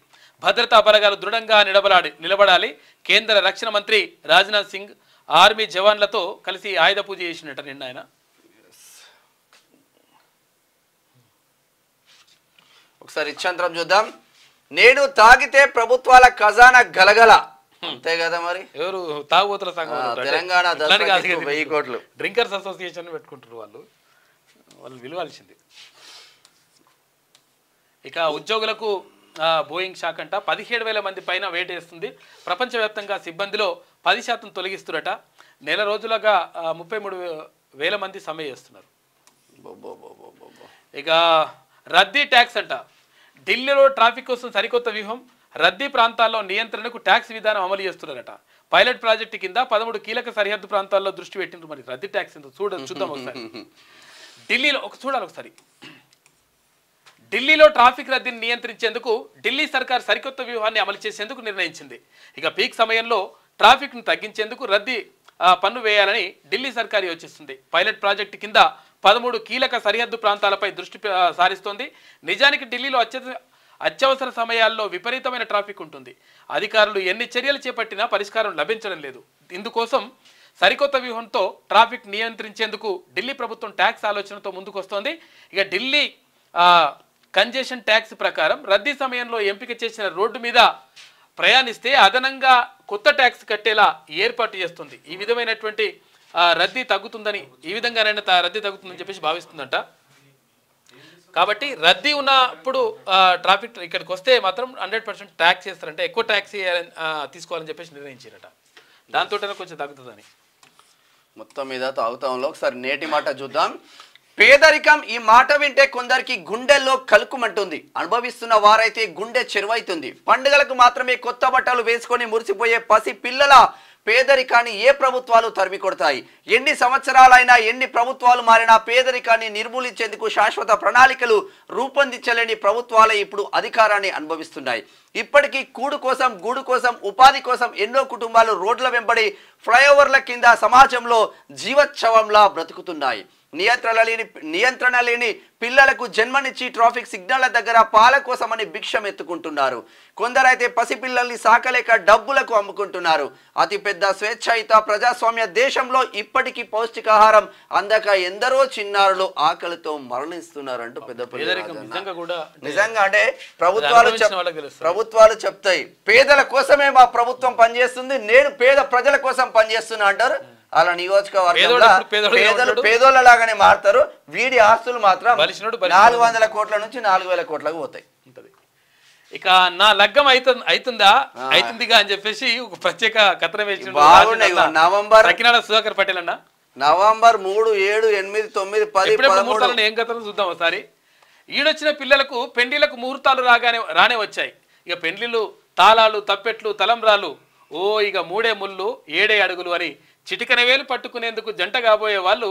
భద్రతా బలగాలు దృఢంగా నిలబడాలి నిలబడాలి కేంద్ర రక్షణ మంత్రి రాజ్నాథ్ సింగ్ ఆర్మీ జవాన్లతో కలిసి ఆయుధ పూజ చేసినట నిన్న ఆయన ఒకసారి ఇచ్చాంతరం చూద్దాం నేను తాగితే ప్రభుత్వాల ఖజానా గలగల అంతే కదా మరి ఎవరు తాగుబోతుల తెలంగాణ వెయ్యి కోట్లు డ్రింకర్స్ అసోసియేషన్ పెట్టుకుంటారు వాళ్ళు వాళ్ళు విలువాల్సింది ఇక ఉద్యోగులకు బోయింగ్ షాక్ అంట పదిహేడు వేల మంది పైన వేటేస్తుంది ప్రపంచవ్యాప్తంగా సిబ్బందిలో పది శాతం తొలగిస్తున్నట నెల రోజులుగా ముప్పై మూడు వేల మంది సమ్మె చేస్తున్నారు ఇక రద్దీ ట్యాక్స్ అంట ఢిల్లీలో ట్రాఫిక్ కోసం సరికొత్త వ్యూహం రద్దీ ప్రాంతాల్లో నియంత్రణకు ట్యాక్స్ విధానం అమలు చేస్తున్నారట పైలట్ ప్రాజెక్టు కింద పదమూడు కీలక సరిహద్దు ప్రాంతాల్లో దృష్టి పెట్టిండ్రు మరి రద్దీ ట్యాక్స్ చూడ చూద్దాం ఒకసారి ఢిల్లీలో ఒక చూడాలి ఒకసారి ఢిల్లీలో ట్రాఫిక్ రద్దీని నియంత్రించేందుకు ఢిల్లీ సర్కార్ సరికొత్త వ్యూహాన్ని అమలు చేసేందుకు నిర్ణయించింది ఇక పీక్ సమయంలో ట్రాఫిక్ను తగ్గించేందుకు రద్దీ పన్ను వేయాలని ఢిల్లీ సర్కార్ యోచిస్తుంది పైలట్ ప్రాజెక్టు కింద పదమూడు కీలక సరిహద్దు ప్రాంతాలపై దృష్టి సారిస్తోంది నిజానికి ఢిల్లీలో అత్య అత్యవసర సమయాల్లో విపరీతమైన ట్రాఫిక్ ఉంటుంది అధికారులు ఎన్ని చర్యలు చేపట్టినా పరిష్కారం లభించడం లేదు ఇందుకోసం సరికొత్త వ్యూహంతో ట్రాఫిక్ నియంత్రించేందుకు ఢిల్లీ ప్రభుత్వం ట్యాక్స్ ఆలోచనతో ముందుకొస్తోంది ఇక ఢిల్లీ కంజెషన్ ట్యాక్స్ ప్రకారం రద్దీ సమయంలో ఎంపిక చేసిన రోడ్డు మీద ప్రయాణిస్తే అదనంగా కొత్త ట్యాక్స్ కట్టేలా ఏర్పాటు చేస్తుంది ఈ విధమైనటువంటి రద్దీ తగ్గుతుందని ఈ విధంగానైనా రద్దీ తగ్గుతుందని చెప్పేసి భావిస్తుందంట కాబట్టి రద్దీ ఉన్నప్పుడు ట్రాఫిక్ ఇక్కడికి వస్తే మాత్రం హండ్రెడ్ పర్సెంట్ ట్యాక్స్ చేస్తారంటే ఎక్కువ ట్యాక్స్ తీసుకోవాలని చెప్పేసి నిర్ణయించారట దాంతో కొంచెం తగ్గుతుందని మొత్తం మీద తాగుతాంలో ఒకసారి నేటి మాట చూద్దాం పేదరికం ఈ మాట వింటే కొందరికి గుండెల్లో కలుకుమంటుంది అనుభవిస్తున్న వారైతే గుండె చెరువైతుంది పండుగలకు మాత్రమే కొత్త బట్టలు వేసుకొని మురిసిపోయే పసి పిల్లల పేదరికాన్ని ఏ ప్రభుత్వాలు తరిమి కొడతాయి ఎన్ని సంవత్సరాలైనా ఎన్ని ప్రభుత్వాలు మారినా పేదరికాన్ని నిర్మూలించేందుకు శాశ్వత ప్రణాళికలు రూపొందించలేని ప్రభుత్వాలే ఇప్పుడు అధికారాన్ని అనుభవిస్తున్నాయి ఇప్పటికీ కూడు కోసం గూడు కోసం ఉపాధి కోసం ఎన్నో కుటుంబాలు రోడ్ల వెంబడి ఫ్లైఓవర్ల కింద సమాజంలో జీవోత్సవంలా బ్రతుకుతున్నాయి నియంత్రణ లేని నియంత్రణ లేని పిల్లలకు జన్మనిచ్చి ట్రాఫిక్ సిగ్నళ్ల దగ్గర పాల కోసమని భిక్షం ఎత్తుకుంటున్నారు కొందరైతే పసిపిల్లల్ని సాకలేక డబ్బులకు అమ్ముకుంటున్నారు అతిపెద్ద స్వేచ్ఛయుత ప్రజాస్వామ్య దేశంలో ఇప్పటికీ పౌష్టికాహారం అందక ఎందరో చిన్నారులు ఆకలితో మరణిస్తున్నారు అంటూ పెద్ద నిజంగా అంటే ప్రభుత్వాలు ప్రభుత్వాలు చెప్తాయి పేదల కోసమే మా ప్రభుత్వం పనిచేస్తుంది నేను పేద ప్రజల కోసం పనిచేస్తున్నా అంటారు అలా నియోజకవర్గంలో పేదలు పేదోళ్ళలాగానే మారుతారు వీడి ఆస్తులు మాత్రం నాలుగు వందల కోట్ల నుంచి నాలుగు వేల కోట్లకు పోతాయి ఇక నా లగ్గం అవుతుంది అవుతుందా అవుతుందిగా అని చెప్పేసి ఒక ప్రత్యేక కథనం వేసి నవంబర్ సకినాడ సుధాకర్ పటేల్ అన్న నవంబర్ మూడు ఏడు ఎనిమిది తొమ్మిది పది ఏం కథలు చూద్దాం ఒకసారి ఈడొచ్చిన పిల్లలకు పెండ్లిలకు ముహూర్తాలు రాగానే రానే వచ్చాయి ఇక పెండ్లిలు తాళాలు తప్పెట్లు తలంబ్రాలు ఓ ఇక మూడే ముళ్ళు ఏడే అడుగులు అని చిటికన వేలు పట్టుకునేందుకు జంట కాబోయే వాళ్ళు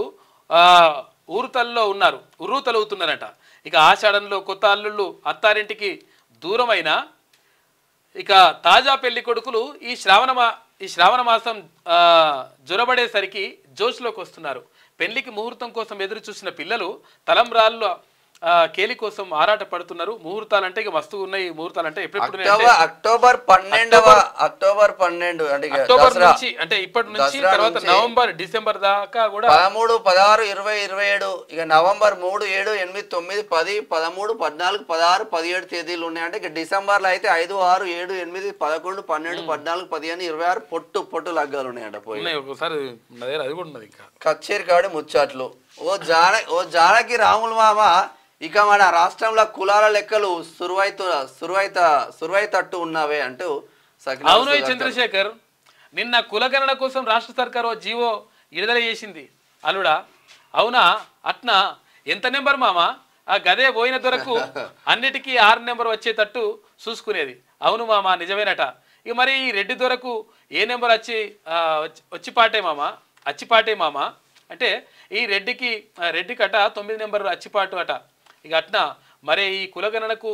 ఊరుతల్లో ఉన్నారు ఉర్రూతలవుతున్నారట ఇక ఆషాఢంలో కొత్త అల్లుళ్ళు అత్తారింటికి దూరమైన ఇక తాజా పెళ్లి కొడుకులు ఈ శ్రావణ ఈ శ్రావణ మాసం జ్వరబడేసరికి జోష్లోకి వస్తున్నారు పెళ్లికి ముహూర్తం కోసం ఎదురు చూసిన పిల్లలు తలంబ్రాల్లో కేలి కోసం ఆరాట పడుతున్నారు అంటే ఇక వస్తువు ఉన్నాయి ముహూర్తాలంటే ఎప్పుడు అక్టోబర్ పన్నెండవ అక్టోబర్ పన్నెండు అంటే అక్టోబర్ నుంచి అంటే ఇప్పటి నుంచి తర్వాత నవంబర్ డిసెంబర్ దాకా కూడా పదమూడు పదహారు ఇరవై ఇరవై ఏడు ఇక నవంబర్ మూడు ఏడు ఎనిమిది తొమ్మిది పది పదమూడు పద్నాలుగు పదహారు పదిహేడు తేదీలు ఉన్నాయి అంటే ఇక లో అయితే ఐదు ఆరు ఏడు ఎనిమిది పదకొండు పన్నెండు పద్నాలుగు పదిహేను ఇరవై ఆరు పొట్టు పొట్టు లగ్గాలు ఉన్నాయంట పోయి ఒకసారి అది కూడా ఉన్నది ఇంకా ముచ్చాట్లు ఓ జాన ఓ జానకి రాముల మామ ఇక మన రాష్ట్రంలో కులాల లెక్కలు సురువైత సురువైత సురువైతట్టు ఉన్నవే అంటూ అవును చంద్రశేఖర్ నిన్న కులగణన కోసం రాష్ట్ర సర్కారు జీవో విడుదల చేసింది అల్లుడా అవునా అట్నా ఎంత నెంబర్ మామ ఆ గదే పోయిన దొరకు *laughs* అన్నిటికీ ఆరు నెంబర్ వచ్చేటట్టు చూసుకునేది అవును మామ నిజమేనట ఇక మరి ఈ రెడ్డి దొరకు ఏ నెంబర్ వచ్చి వచ్చి పాటే మామ అచ్చిపాటే మామ అంటే ఈ రెడ్డికి రెడ్డికట తొమ్మిది నెంబర్ అచ్చిపాటు అట ఇక అట్నా మరే ఈ కులగణనకు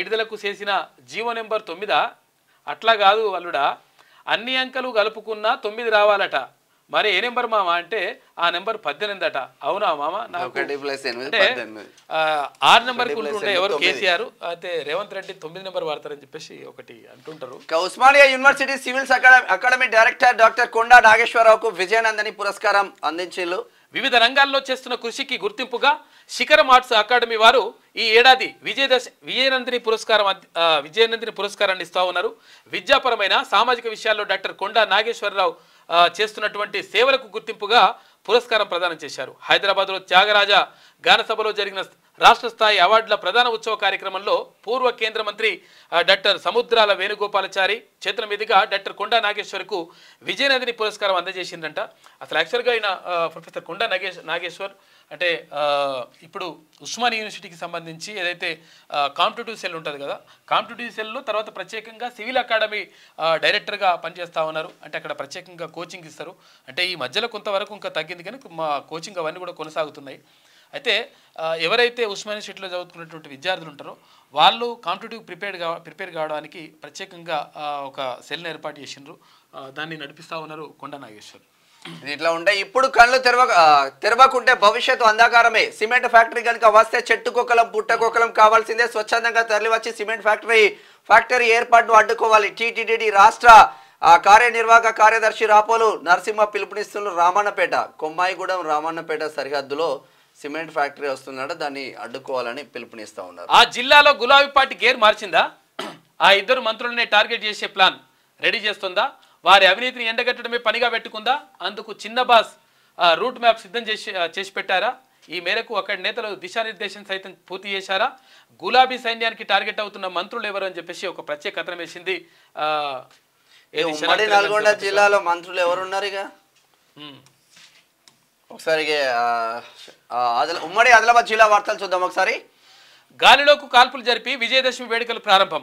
ఇడుదలకు చేసిన జీవో నెంబర్ తొమ్మిదా అట్లా కాదు అల్లుడా అన్ని అంకెలు కలుపుకున్నా తొమ్మిది రావాలట మరి ఏ నెంబర్ మామ అంటే ఆ నెంబర్ పద్దెనిమిది అట అవునా మామ అంటే ఆరు నెంబర్ ఎవరు కేసీఆర్ అయితే రేవంత్ రెడ్డి తొమ్మిది నెంబర్ వాడతారని చెప్పేసి ఒకటి అంటుంటారు Osmania university civils academy director doctor Konda నాగేశ్వరరావుకు విజయనందని పురస్కారం అందించేళ్ళు వివిధ రంగాల్లో చేస్తున్న కృషికి గుర్తింపుగా శిఖరం ఆర్ట్స్ అకాడమీ వారు ఈ ఏడాది విజయదశ విజయనందిని పురస్కారం విజయనందిని పురస్కారాన్ని ఇస్తూ ఉన్నారు విద్యాపరమైన సామాజిక విషయాల్లో డాక్టర్ కొండా నాగేశ్వరరావు చేస్తున్నటువంటి సేవలకు గుర్తింపుగా పురస్కారం ప్రదానం చేశారు హైదరాబాద్లో త్యాగరాజ గానసభలో జరిగిన రాష్ట్ర స్థాయి అవార్డుల ప్రధాన ఉత్సవ కార్యక్రమంలో పూర్వ కేంద్ర మంత్రి డాక్టర్ సముద్రాల వేణుగోపాలచారి చేతుల మీదుగా డాక్టర్ కొండా నాగేశ్వర్కు విజయనందిని పురస్కారం అందజేసిందంట అసలు యాక్చువల్గా ఆయన ప్రొఫెసర్ కొండా నాగేశ్వర్ అంటే ఇప్పుడు ఉస్మాన్ యూనివర్సిటీకి సంబంధించి ఏదైతే కాంపిటేటివ్ సెల్ ఉంటుంది కదా కాంపిటేటివ్ సెల్లో తర్వాత ప్రత్యేకంగా సివిల్ అకాడమీ డైరెక్టర్గా పనిచేస్తూ ఉన్నారు అంటే అక్కడ ప్రత్యేకంగా కోచింగ్ ఇస్తారు అంటే ఈ మధ్యలో కొంతవరకు ఇంకా తగ్గింది కానీ మా కోచింగ్ అవన్నీ కూడా కొనసాగుతున్నాయి అయితే ఎవరైతే ఉస్మాని యూనివర్సిటీలో చదువుకున్నటువంటి విద్యార్థులు ఉంటారో వాళ్ళు కాంపిటేటివ్ ప్రిపేర్ కా ప్రిపేర్ కావడానికి ప్రత్యేకంగా ఒక సెల్ని ఏర్పాటు చేసినారు దాన్ని నడిపిస్తూ ఉన్నారు కొండ నాగేశ్వర్ ఇట్లా ఉంటాయి ఇప్పుడు కళ్ళు తెరవ తెరవకుంటే భవిష్యత్తు అంధకారమే సిమెంట్ ఫ్యాక్టరీ కనుక వస్తే పుట్ట కుక్కలం కావాల్సిందే స్వచ్ఛందంగా తరలివచ్చి సిమెంట్ ఫ్యాక్టరీ ఫ్యాక్టరీ ఏర్పాటును అడ్డుకోవాలి టీటీడీ రాష్ట్ర కార్యనిర్వాహక కార్యదర్శి రాపోలు నరసింహ పిలుపునిస్తున్న రామన్నపేట కొమ్మాయిగూడెం రామన్నపేట సరిహద్దులో సిమెంట్ ఫ్యాక్టరీ వస్తున్నాడు దాన్ని అడ్డుకోవాలని పిలుపునిస్తా ఉన్నారు ఆ జిల్లాలో గులాబీ పార్టీ గేర్ మార్చిందా ఆ ఇద్దరు మంత్రులనే టార్గెట్ చేసే ప్లాన్ రెడీ చేస్తుందా వారి అవినీతిని ఎండగట్టడమే పనిగా పెట్టుకుందా అందుకు చిన్న బాస్ రూట్ మ్యాప్ సిద్ధం చేసి చేసి పెట్టారా ఈ మేరకు అక్కడి నేతలు దిశానిర్దేశం సైతం పూర్తి చేశారా గులాబీ సైన్యానికి టార్గెట్ అవుతున్న మంత్రులు ఎవరు అని చెప్పేసి ఒక ప్రత్యేక కథనం వేసింది నల్గొండ జిల్లాలో మంత్రులు ఎవరున్నారు ఒకసారి ఉమ్మడి ఆదిలాబాద్ జిల్లా వార్తలు చూద్దాం ఒకసారి గాలిలోకి కాల్పులు జరిపి విజయదశమి వేడుకలు ప్రారంభం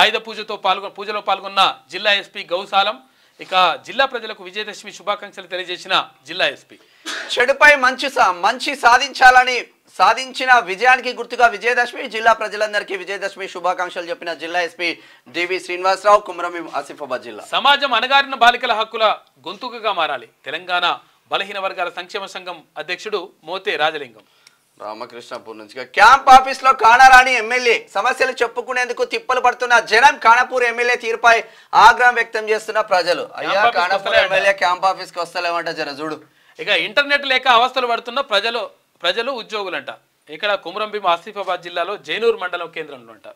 ఆయుధ పూజతో పాల్గొ పూజలో పాల్గొన్న జిల్లా ఎస్పీ గౌశాలం ఇక జిల్లా ప్రజలకు విజయదశమి శుభాకాంక్షలు తెలియజేసిన జిల్లా ఎస్పీ చెడుపై మంచి మంచి సాధించాలని సాధించిన విజయానికి గుర్తుగా విజయదశమి జిల్లా ప్రజలందరికీ విజయదశమి శుభాకాంక్షలు చెప్పిన జిల్లా ఎస్పీ డివి శ్రీనివాసరావు కుమరం ఆసిఫాబాద్ జిల్లా సమాజం అణగారిన బాలికల హక్కుల గొంతుకగా మారాలి తెలంగాణ బలహీన వర్గాల సంక్షేమ సంఘం అధ్యక్షుడు మోతే రాజలింగం రామకృష్ణపూర్ నుంచి క్యాంప్ ఆఫీస్ లో కానారాణి ఎమ్మెల్యే సమస్యలు చెప్పుకునేందుకు తిప్పలు పడుతున్న జనం కానపూర్ ఎమ్మెల్యే తీరుపై ఆగ్రహం వ్యక్తం చేస్తున్న ప్రజలు అయ్యా కానాపూర్ ఎమ్మెల్యే క్యాంప్ ఆఫీస్ కి వస్తలేమంట జన చూడు ఇక ఇంటర్నెట్ లేక అవస్థలు పడుతున్న ప్రజలు ప్రజలు ఉద్యోగులంట ఇక్కడ కుమరంభీం ఆసిఫాబాద్ జిల్లాలో జైనూర్ మండలం కేంద్రంలో అంట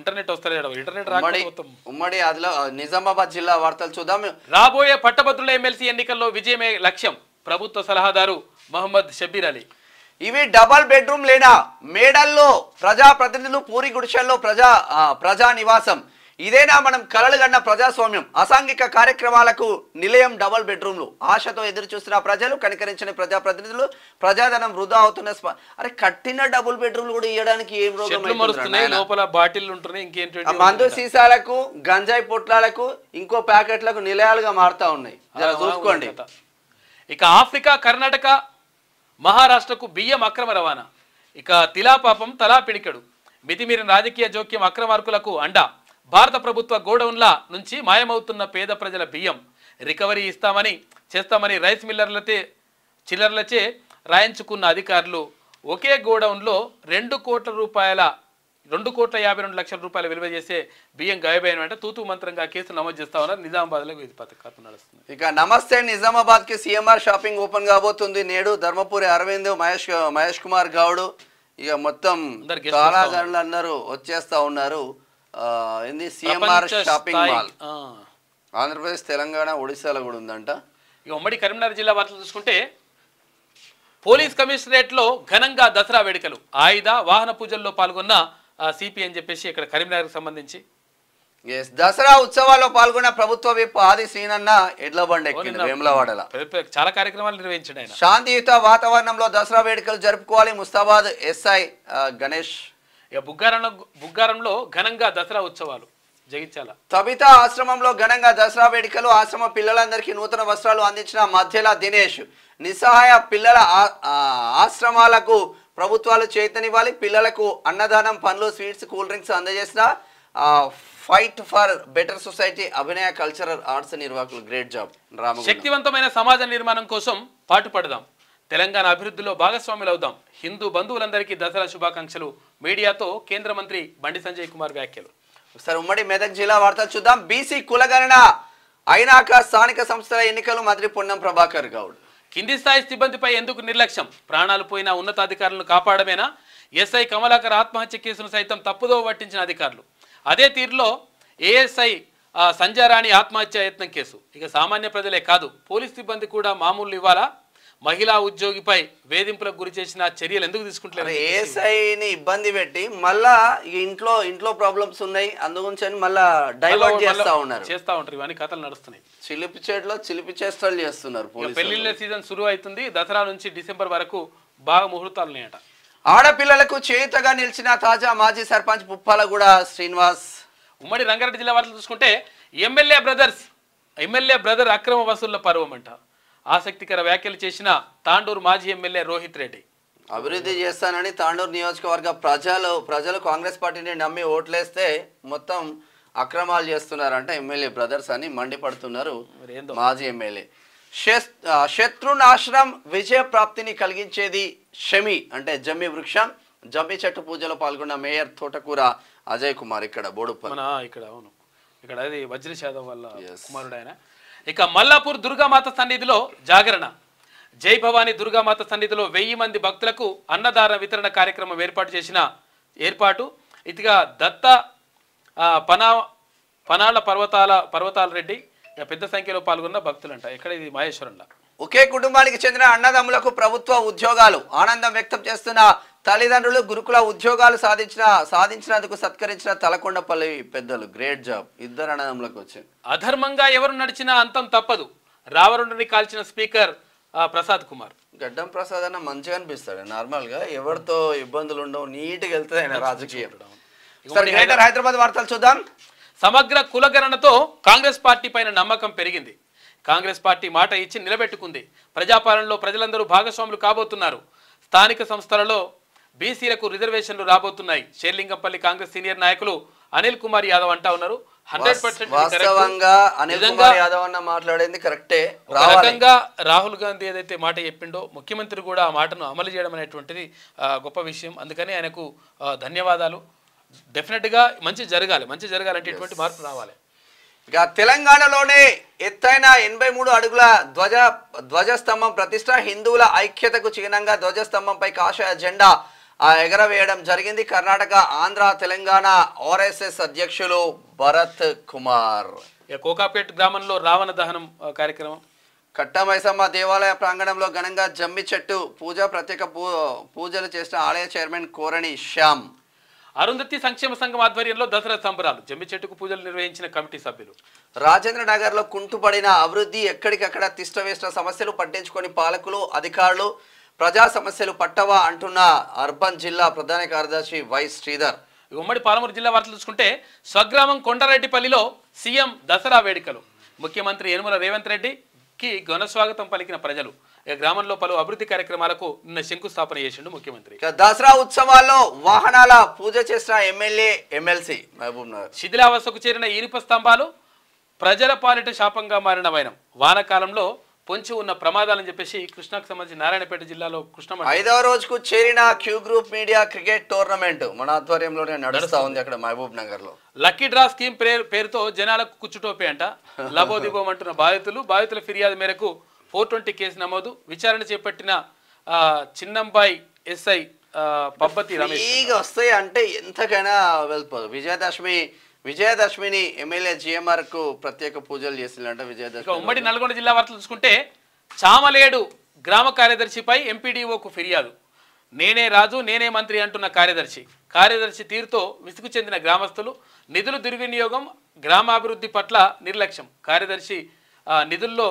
ఇంటర్నెట్ వస్తలేదు ఇంటర్నెట్ ఉమ్మడి అదిలో నిజామాబాద్ జిల్లా వార్తలు చూద్దాం రాబోయే పట్టభద్రుల ఎమ్మెల్సీ ఎన్నికల్లో విజయమే లక్ష్యం ప్రభుత్వ సలహాదారు మహమ్మద్ షబీర్ అలీ ఇవి డబల్ బెడ్రూమ్ లేనా మేడల్లో ప్రజా ప్రతినిధులు పూరి గుడిసెల్లో ప్రజా ప్రజా నివాసం ఇదేనా మనం కలలు కన్న ప్రజాస్వామ్యం అసాంఘిక కార్యక్రమాలకు నిలయం డబల్ బెడ్రూమ్లు ఆశతో ఎదురు చూస్తున్న ప్రజలు కనికరించిన ప్రజాప్రతినిధులు ప్రజాధనం వృధా అవుతున్న అరే కట్టిన డబుల్ బెడ్రూమ్లు కూడా ఇవ్వడానికి ఏం రోగం మందు సీసాలకు గంజాయి పొట్లాలకు ఇంకో ప్యాకెట్లకు నిలయాలుగా మారుతా ఉన్నాయి చూసుకోండి ఇక ఆఫ్రికా కర్ణాటక మహారాష్ట్రకు బియ్యం అక్రమ రవాణా ఇక తిలాపాపం తలా పిడికెడు మితిమీరిన రాజకీయ జోక్యం అక్రమార్కులకు అండా భారత ప్రభుత్వ గోడౌన్ల నుంచి మాయమవుతున్న పేద ప్రజల బియ్యం రికవరీ ఇస్తామని చేస్తామని రైస్ మిల్లర్లతే చిల్లర్లచే రాయించుకున్న అధికారులు ఒకే గోడౌన్లో రెండు కోట్ల రూపాయల రెండు కోట్ల యాభై రెండు లక్షల రూపాయలు విలువ చేసే బియ్యం గాయబైన వెంట తూతు మంత్రంగా కేసులు నమోదు చేస్తా ఉన్నారు లో వీధి పథకాలు నడుస్తుంది ఇక నమస్తే నిజామాబాద్ కి సిఎంఆర్ షాపింగ్ ఓపెన్ కాబోతుంది నేడు ధర్మపురి అరవింద్ మహేష్ మహేష్ కుమార్ గౌడ్ ఇక మొత్తం కళాకారులు అన్నారు వచ్చేస్తా ఉన్నారు ఏంది సీఎంఆర్ షాపింగ్ మాల్ ఆంధ్రప్రదేశ్ తెలంగాణ ఒడిశాలో కూడా ఉందంట ఇక ఉమ్మడి కరీంనగర్ జిల్లా వార్తలు చూసుకుంటే పోలీస్ కమిషనరేట్ లో ఘనంగా దసరా వేడుకలు ఆయుధ వాహన పూజల్లో పాల్గొన్న సిపి అని చెప్పేసి ఇక్కడ కరీంనగర్కి సంబంధించి దసరా ఉత్సవాల్లో పాల్గొన్న ప్రభుత్వ విప్ ఆది శ్రీనన్న ఎడ్ల బండి చాలా కార్యక్రమాలు నిర్వహించాడు ఆయన శాంతియుత వాతావరణంలో దసరా వేడుకలు జరుపుకోవాలి ముస్తాబాద్ ఎస్ఐ గణేష్ బుగ్గారంలో బుగ్గారంలో ఘనంగా దసరా ఉత్సవాలు జగించాల తబిత ఆశ్రమంలో ఘనంగా దసరా వేడుకలు ఆశ్రమ పిల్లలందరికీ నూతన వస్త్రాలు అందించిన మధ్యల దినేష్ నిస్సహాయ పిల్లల ఆశ్రమాలకు ప్రభుత్వాలు చేతనివ్వాలి పిల్లలకు అన్నదానం పండ్లు స్వీట్స్ కూల్ డ్రింక్స్ అందజేసిన fight for better society Abhinaya cultural arts నిర్వాహకులు గ్రేట్ జాబ్ రామ శక్తివంతమైన సమాజ నిర్మాణం కోసం పాటుపడదాం తెలంగాణ అభివృద్ధిలో భాగస్వాములు అవుదాం హిందూ బంధువులందరికీ దసరా శుభాకాంక్షలు మీడియాతో కేంద్ర మంత్రి బండి సంజయ్ కుమార్ వ్యాఖ్యలు సార్ ఉమ్మడి మెదక్ జిల్లా వార్తలు చూద్దాం బీసీ కులగణన అయినాక స్థానిక సంస్థల ఎన్నికలు మంత్రి పొన్నం ప్రభాకర్ గౌడ్ కింది స్థాయి సిబ్బందిపై ఎందుకు నిర్లక్ష్యం ప్రాణాలు పోయిన ఉన్నతాధికారులను కాపాడమేనా ఎస్ఐ కమలాకర్ ఆత్మహత్య కేసును సైతం తప్పుదో పట్టించిన అధికారులు అదే తీరులో ఏఎస్ఐ సంజారాణి ఆత్మహత్య యత్నం కేసు ఇక సామాన్య ప్రజలే కాదు పోలీస్ సిబ్బంది కూడా మామూలు ఇవ్వాలా మహిళా ఉద్యోగిపై వేధింపులకు గురి చేసిన చర్యలు ఎందుకు తీసుకుంటారు ఏసఐని ఇబ్బంది పెట్టి మళ్ళా ఇంట్లో ఇంట్లో ప్రాబ్లమ్స్ ఉన్నాయి అందుగురించి మళ్ళా డైవర్ట్ చేస్తా ఉన్నారు చేస్తా ఉంటారు ఇవన్నీ కథలు నడుస్తున్నాయి చిలిపి చేట్లో చిలిపి చేస్తాలు చేస్తున్నారు పెళ్లిళ్ళ సీజన్ శురువు అవుతుంది దసరా నుంచి డిసెంబర్ వరకు బాగా ముహూర్తాలు ఉన్నాయట ఆడపిల్లలకు చేతగా నిలిచిన తాజా మాజీ సర్పంచ్ పుప్పాలగూడ శ్రీనివాస్ ఉమ్మడి రంగారెడ్డి జిల్లా వాళ్ళు చూసుకుంటే ఎమ్మెల్యే బ్రదర్స్ ఎమ్మెల్యే బ్రదర్ అక్రమ వసూళ్ల పర్వం అంటారు ఆసక్తికర వ్యాఖ్యలు చేసిన తాండూరు మాజీ ఎమ్మెల్యే రోహిత్ రెడ్డి అభివృద్ధి చేస్తానని తాండూరు నియోజకవర్గ ప్రజలు ప్రజలు కాంగ్రెస్ పార్టీని నమ్మి ఓట్లేస్తే మొత్తం అక్రమాలు చేస్తున్నారంట ఎమ్మెల్యే బ్రదర్స్ అని మండిపడుతున్నారు మాజీ ఎమ్మెల్యే శత్రు నాశనం విజయ ప్రాప్తిని కలిగించేది షమి అంటే జమ్మి వృక్షం జమ్మి చెట్టు పూజలో పాల్గొన్న మేయర్ తోటకూర అజయ్ కుమార్ ఇక్కడ బోడుప్ప ఇక్కడ అవును ఇక్కడ అది వజ్రశాతం వల్ల కుమారుడు ఆయన ఇక మల్లాపూర్ దుర్గామాత సన్నిధిలో జాగరణ జై భవాని దుర్గామాత సన్నిధిలో వెయ్యి మంది భక్తులకు అన్నదాన వితరణ కార్యక్రమం ఏర్పాటు చేసిన ఏర్పాటు ఇదిగా దత్త పనా పనాళ్ళ పర్వతాల పర్వతాల రెడ్డి పెద్ద సంఖ్యలో పాల్గొన్న భక్తులంట ఇక్కడ ఇది మహేశ్వరంలో ఒకే కుటుంబానికి చెందిన అన్నదమ్ములకు ప్రభుత్వ ఉద్యోగాలు ఆనందం వ్యక్తం చేస్తున్న తల్లిదండ్రులు గురుకుల ఉద్యోగాలు సాధించిన సాధించినందుకు సత్కరించిన తలకొండపల్లి పెద్దలు గ్రేట్ జాబ్ ఇద్దరు అనదంలోకి వచ్చింది అధర్మంగా ఎవరు నడిచినా అంతం తప్పదు రావరుండని కాల్చిన స్పీకర్ ప్రసాద్ కుమార్ గడ్డం ప్రసాద్ అన్న మంచిగా అనిపిస్తాడు నార్మల్ గా ఎవరితో ఇబ్బందులు ఉండవు నీట్గా వెళ్తుంది ఆయన రాజకీయం హైదరాబాద్ వార్తలు చూద్దాం సమగ్ర కులగణనతో కాంగ్రెస్ పార్టీ పైన నమ్మకం పెరిగింది కాంగ్రెస్ పార్టీ మాట ఇచ్చి నిలబెట్టుకుంది ప్రజాపాలనలో ప్రజలందరూ భాగస్వాములు కాబోతున్నారు స్థానిక సంస్థలలో బీసీలకు రిజర్వేషన్లు రాబోతున్నాయి షేర్లింగంపల్లి కాంగ్రెస్ సీనియర్ నాయకులు అనిల్ కుమార్ యాదవ్ అంటా ఉన్నారు హండ్రెడ్ అనిల్ యాదవ్ అన్న కరెక్టే రకంగా రాహుల్ గాంధీ ఏదైతే మాట చెప్పిండో ముఖ్యమంత్రి కూడా ఆ మాటను అమలు చేయడం అనేటువంటిది గొప్ప విషయం అందుకని ఆయనకు ధన్యవాదాలు డెఫినెట్గా మంచి జరగాలి మంచి జరగాలంటే ఇటువంటి మార్పు రావాలి ఇక తెలంగాణలోనే ఎత్తైన ఎనభై మూడు అడుగుల ధ్వజ ధ్వజస్తంభం ప్రతిష్ట హిందువుల ఐక్యతకు చిహ్నంగా ధ్వజస్తంభంపై కాషాయ జెండా ఆ ఎగరవేయడం జరిగింది కర్ణాటక ఆంధ్ర తెలంగాణ ఆర్ఎస్ఎస్ అధ్యక్షులు భరత్ కుమార్ కోకాపేట్ గ్రామంలో రావణ దహనం కార్యక్రమం కట్టమైసమ్మ దేవాలయ ప్రాంగణంలో ఘనంగా జమ్మి చెట్టు పూజ ప్రత్యేక పూజలు చేసిన ఆలయ చైర్మన్ కోరణి శ్యామ్ అరుంధతి సంక్షేమ సంఘం ఆధ్వర్యంలో దసరా సంబరాలు జమ్మి చెట్టుకు పూజలు నిర్వహించిన కమిటీ సభ్యులు రాజేంద్ర నగర్ లో కుంటుపడిన అభివృద్ధి ఎక్కడికక్కడ వేసిన సమస్యలు పట్టించుకొని పాలకులు అధికారులు ప్రజా సమస్యలు పట్టవా అంటున్న అర్బన్ జిల్లా ప్రధాన కార్యదర్శి వై శ్రీధర్ ఉమ్మడి పాలమూరు జిల్లా వార్తలు చూసుకుంటే స్వగ్రామం కొండారెడ్డిపల్లిలో సీఎం దసరా వేడుకలు ముఖ్యమంత్రి యనుమల రేవంత్ రెడ్డికి ఘనస్వాగతం పలికిన ప్రజలు గ్రామంలో పలు అభివృద్ధి కార్యక్రమాలకు నిన్న శంకుస్థాపన చేసిండు ముఖ్యమంత్రి దసరా ఉత్సవాల్లో వాహనాల పూజ చేసిన ఎమ్మెల్యే ఎమ్మెల్సీ మహబూబ్ నగర్ శిథిలావస్థకు చేరిన ఇనుప స్తంభాలు ప్రజల పాలిట శాపంగా మారిన వైనం వానకాలంలో పొంచి ఉన్న ప్రమాదాలని చెప్పేసి కృష్ణకు సంబంధించి నారాయణపేట జిల్లాలో కృష్ణ ఐదవ రోజుకు చేరిన Q group media cricket tournament మన ఆధ్వర్యంలోనే నడుస్తా ఉంది అక్కడ మహబూబ్ నగర్ లో లక్కీ డ్రా స్కీమ్ పేరుతో జనాలకు కుచ్చుటోపే అంట *laughs* లబోదిబోమంటున్న బాధితులు బాధితుల ఫిర్యాదు మేరకు ఫోర్ ట్వంటీ కేసు నమోదు విచారణ చేపట్టిన చిన్నంబాయి ఎస్ఐ పబ్బతి రమేష్ వస్తాయి అంటే ఎంతకైనా వెళ్ళిపోదు విజయదశమి విజయదశమిని ఎమ్మెల్యే జిఎంఆర్ కు ప్రత్యేక పూజలు చేసిందంట విజయదశమి ఉమ్మడి నల్గొండ జిల్లా వార్తలు చూసుకుంటే చామలేడు గ్రామ కార్యదర్శిపై ఎంపీడీఓకు ఫిర్యాదు నేనే రాజు నేనే మంత్రి అంటున్న కార్యదర్శి కార్యదర్శి తీరుతో విసుగు చెందిన గ్రామస్తులు నిధులు దుర్వినియోగం గ్రామాభివృద్ధి పట్ల నిర్లక్ష్యం కార్యదర్శి నిధుల్లో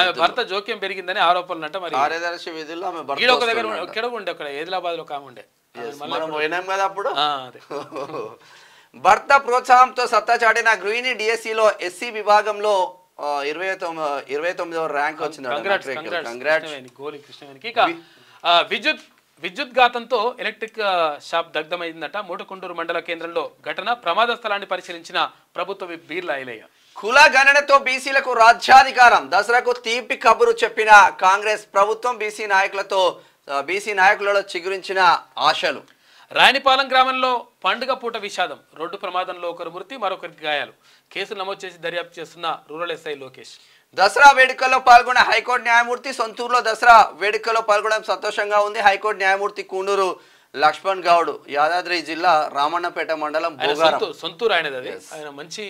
ఆమె భర్త జోక్యం పెరిగిందని ఆరోపణలు అంట మరి కార్యదర్శి విధుల్లో ఒక దగ్గర ఉండే అక్కడ హైదరాబాద్ లో కాముండే భర్త ప్రోత్సాహంతో సత్తా చాటిన గృహిణి డిఎస్సిలో ఎస్సీ విభాగంలో ఇరవై తొమ్మిది ఇరవై తొమ్మిదవ ర్యాంక్ వచ్చింది విద్యుత్ ఘాతంతో ఎలక్ట్రిక్ షాప్ దగ్ధమైందట మూటకుండూరు మండల కేంద్రంలో ఘటన ప్రమాద స్థలాన్ని పరిశీలించిన ప్రభుత్వ బీర్ల ఐలయ్య కుల గణనతో బీసీలకు రాజ్యాధికారం దసరాకు తీపి కబురు చెప్పిన కాంగ్రెస్ ప్రభుత్వం బీసీ నాయకులతో బీసీ నాయకులలో చిగురించిన ఆశలు రాయనిపాలెం గ్రామంలో పండుగ పూట విషాదం రోడ్డు ప్రమాదంలో ఒకరు మృతి మరొకరికి గాయాలు కేసు నమోదు చేసి దర్యాప్తు చేస్తున్న రూరల్ ఎస్ఐ లోకేష్ దసరా వేడుకల్లో పాల్గొన్న హైకోర్టు న్యాయమూర్తి సొంతూరులో దసరా వేడుకల్లో పాల్గొనడం సంతోషంగా ఉంది హైకోర్టు న్యాయమూర్తి కూనూరు లక్ష్మణ్ గౌడ్ యాదాద్రి జిల్లా రామన్నపేట మండలం సొంతూరు ఆయనది అది ఆయన మంచి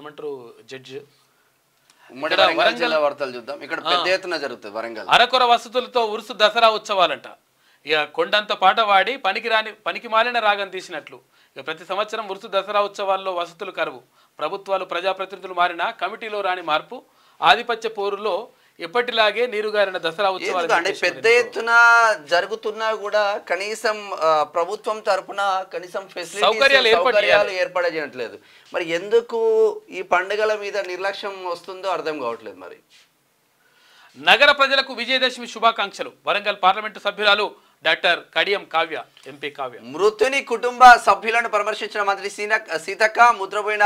ఏమంటారు జడ్జి వరంగల్ వార్తలు చూద్దాం ఇక్కడ పెద్ద ఎత్తున జరుగుతుంది వరంగల్ అరకొర వసతులతో ఉరుసు దసరా ఉత్సవాలంట ఇక కొండంత పాట వాడి రాని పనికి మాలిన రాగం తీసినట్లు ఇక ప్రతి సంవత్సరం వృత్తు దసరా ఉత్సవాల్లో వసతులు కరువు ప్రభుత్వాలు ప్రజాప్రతినిధులు మారిన కమిటీలో రాని మార్పు ఆధిపత్య పోరులో ఎప్పటిలాగే నీరుగారిన దసరా ఉత్సవాలు అంటే పెద్ద ఎత్తున జరుగుతున్నా కూడా కనీసం ప్రభుత్వం తరపున కనీసం సౌకర్యాలు సౌకర్యాలు మరి ఎందుకు ఈ పండుగల మీద నిర్లక్ష్యం వస్తుందో అర్థం కావట్లేదు మరి నగర ప్రజలకు విజయదశమి శుభాకాంక్షలు వరంగల్ పార్లమెంటు సభ్యురాలు డాక్టర్ కడియం కావ్య ఎంపీ కావ్య మృతుని కుటుంబ సభ్యులను పరామర్శించిన మంత్రి సీతక్క ముద్రపోయిన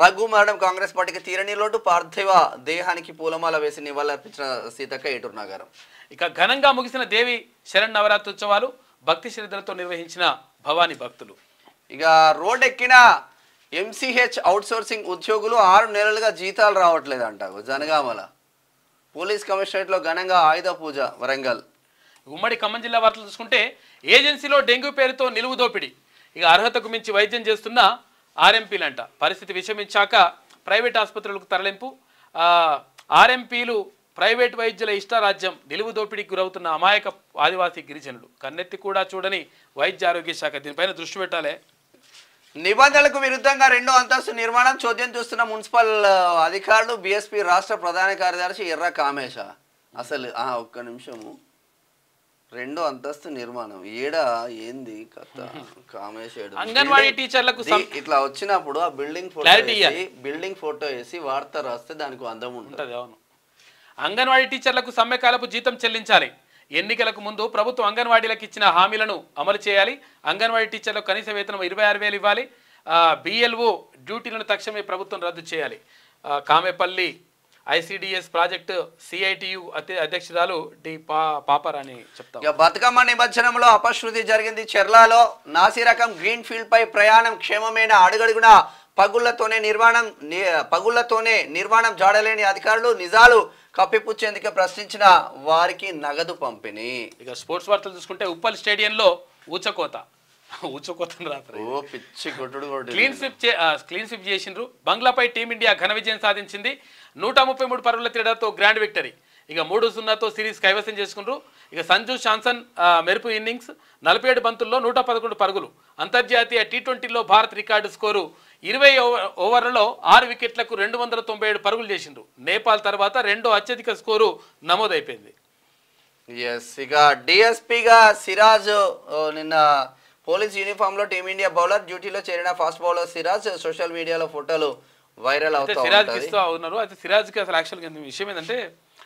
రఘు మరణం కాంగ్రెస్ పార్టీకి తీరని లోటు పార్థివ దేహానికి పూలమాల వేసి నివాళులర్పించిన సీతక్క ఏటూరు నగరం ఇక ఘనంగా ముగిసిన దేవి శరణ్ ఉత్సవాలు భక్తి శ్రద్ధలతో నిర్వహించిన భవానీ భక్తులు ఇక రోడ్ ఎక్కిన ఎంసీహెచ్ అవుట్ సోర్సింగ్ ఉద్యోగులు ఆరు నెలలుగా జీతాలు రావట్లేదంట జనగామల పోలీస్ కమిషనరేట్లో ఘనంగా ఆయుధ పూజ వరంగల్ ఉమ్మడి ఖమ్మం జిల్లా వార్తలు చూసుకుంటే ఏజెన్సీలో డెంగ్యూ పేరుతో నిలువు దోపిడీ ఇక అర్హతకు మించి వైద్యం చేస్తున్న ఆర్ఎంపీలంట పరిస్థితి విషమించాక ప్రైవేట్ ఆసుపత్రులకు తరలింపు ఆర్ఎంపీలు ప్రైవేట్ వైద్యుల ఇష్టారాజ్యం నిలువు దోపిడీకి గురవుతున్న అమాయక ఆదివాసీ గిరిజనులు కన్నెత్తి కూడా చూడని వైద్య ఆరోగ్య శాఖ దీనిపైన దృష్టి పెట్టాలి నిబంధనలకు విరుద్ధంగా రెండో అంతస్తు నిర్మాణం చోద్యం చూస్తున్న మున్సిపల్ అధికారులు బీఎస్పీ రాష్ట్ర ప్రధాన కార్యదర్శి ఎర్ర కామేశ అసలు ఒక్క నిమిషము రెండో అంతస్తు నిర్మాణం ఈడ ఏంది కథ కామేశ్వడు అంగన్వాడీ టీచర్లకు ఇట్లా వచ్చినప్పుడు ఆ బిల్డింగ్ ఫోటో బిల్డింగ్ ఫోటో వేసి వార్త రాస్తే దానికి అందం ఉంటుంది అవును అంగన్వాడీ టీచర్లకు సమ్మెకాలపు జీతం చెల్లించాలి ఎన్నికలకు ముందు ప్రభుత్వం అంగన్వాడీలకు ఇచ్చిన హామీలను అమలు చేయాలి అంగన్వాడీ టీచర్లకు కనీస వేతనం ఇరవై ఆరు వేలు ఇవ్వాలి బిఎల్ఓ డ్యూటీలను తక్షణమే ప్రభుత్వం రద్దు చేయాలి కామెపల్లి ఐసీడిఎస్ ప్రాజెక్టు సిఐటియు అధ్యక్షురాలు డి పా పాపరాని చెప్తాం బతుకమ్మ నిమజ్జనంలో అపశృతి జరిగింది చెర్లాలో నాసి రకం గ్రీన్ ఫీల్డ్ పై ప్రయాణం క్షేమమైన అడుగడుగున పగుళ్లతోనే నిర్మాణం పగుళ్లతోనే నిర్మాణం జాడలేని అధికారులు నిజాలు కప్పిపుచ్చేందుకు ప్రశ్నించిన వారికి నగదు పంపిణీ ఇక స్పోర్ట్స్ వార్తలు చూసుకుంటే ఉప్పల్ స్టేడియంలో ఊచకోత రాత్రి పిచ్చి క్లీన్ స్విప్ క్లీన్ స్విప్ చేసిండ్రు బంగ్లాపై టీమిండియా ఘన విజయం సాధించింది నూట ముప్పై మూడు పరుగుల తేడాతో గ్రాండ్ విక్టరీ ఇక మూడు సున్నాతో సిరీస్ కైవసం చేసుకుంటారు ఇక సంజు శాన్సన్ మెరుపు ఇన్నింగ్స్ నలభై ఏడు బంతుల్లో నూట పదకొండు పరుగులు అంతర్జాతీయ టీ ట్వంటీలో భారత్ రికార్డు స్కోరు ఇరవై ఓవర్లలో ఆరు వికెట్లకు రెండు వందల తొంభై ఏడు పరుగులు చేసిండ్రు నేపాల్ తర్వాత రెండో అత్యధిక స్కోరు నమోదైపోయింది ఎస్ ఇక డిఎస్పీగా సిరాజ్ నిన్న పోలీస్ యూనిఫామ్ లో టీమిండియా బౌలర్ డ్యూటీలో చేరిన ఫాస్ట్ బౌలర్ సిరాజ్ సోషల్ మీడియాలో ఫోటోలు వైరల్ అవుతున్నారు అయితే కి అసలు గా విషయం ఏంటంటే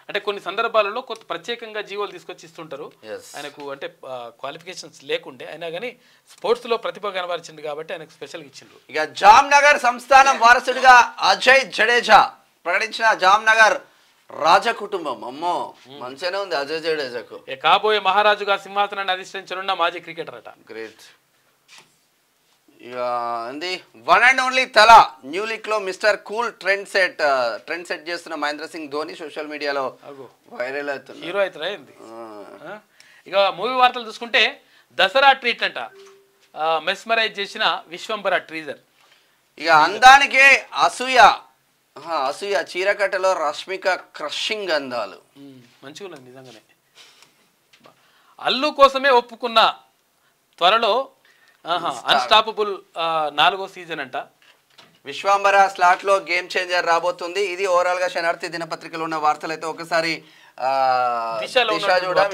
అంటే కొన్ని సందర్భాలలో కొంత ప్రత్యేకంగా జీవోలు తీసుకొచ్చి ఇస్తుంటారు ఆయనకు అంటే క్వాలిఫికేషన్స్ లేకుండే అయినా కానీ స్పోర్ట్స్ లో ప్రతిభ కనబరిచింది కాబట్టి ఆయనకు స్పెషల్ ఇచ్చిండ్రు ఇక జామ్నగర్ సంస్థానం వారసుడిగా అజయ్ జడేజా ప్రకటించిన జామ్నగర్ రాజ కుటుంబం అమ్మో మంచిగానే ఉంది అజయ్ జడేజాకు కాబోయే మహారాజుగా సింహాసనాన్ని అధిష్టించనున్న మాజీ క్రికెటర్ అట గ్రేట్ ఇది one and only Thala new look లో Mister Cool trend set trend set చేస్తున్న మహేంద్ర సింగ్ ధోని సోషల్ మీడియాలో వైరల్ అవుతుంది హీరో అయితే ఇక మూవీ వార్తలు చూసుకుంటే దసరా ట్రీట్ అంట మెస్మరైజ్ చేసిన విశ్వంబర ట్రీజర్ ఇక అందానికే అసూయ అసూయ చీరకట్టలో రష్మిక క్రషింగ్ అందాలు మంచిగా నిజంగానే అల్లు కోసమే ఒప్పుకున్న త్వరలో అన్స్టాపబుల్ నాలుగో సీజన్ అంట విశ్వాంబర స్లాట్లో గేమ్ చేంజర్ రాబోతుంది ఇది ఓవరాల్ గా శనార్థి దినపత్రికలు ఉన్న వార్తలు అయితే ఒకసారి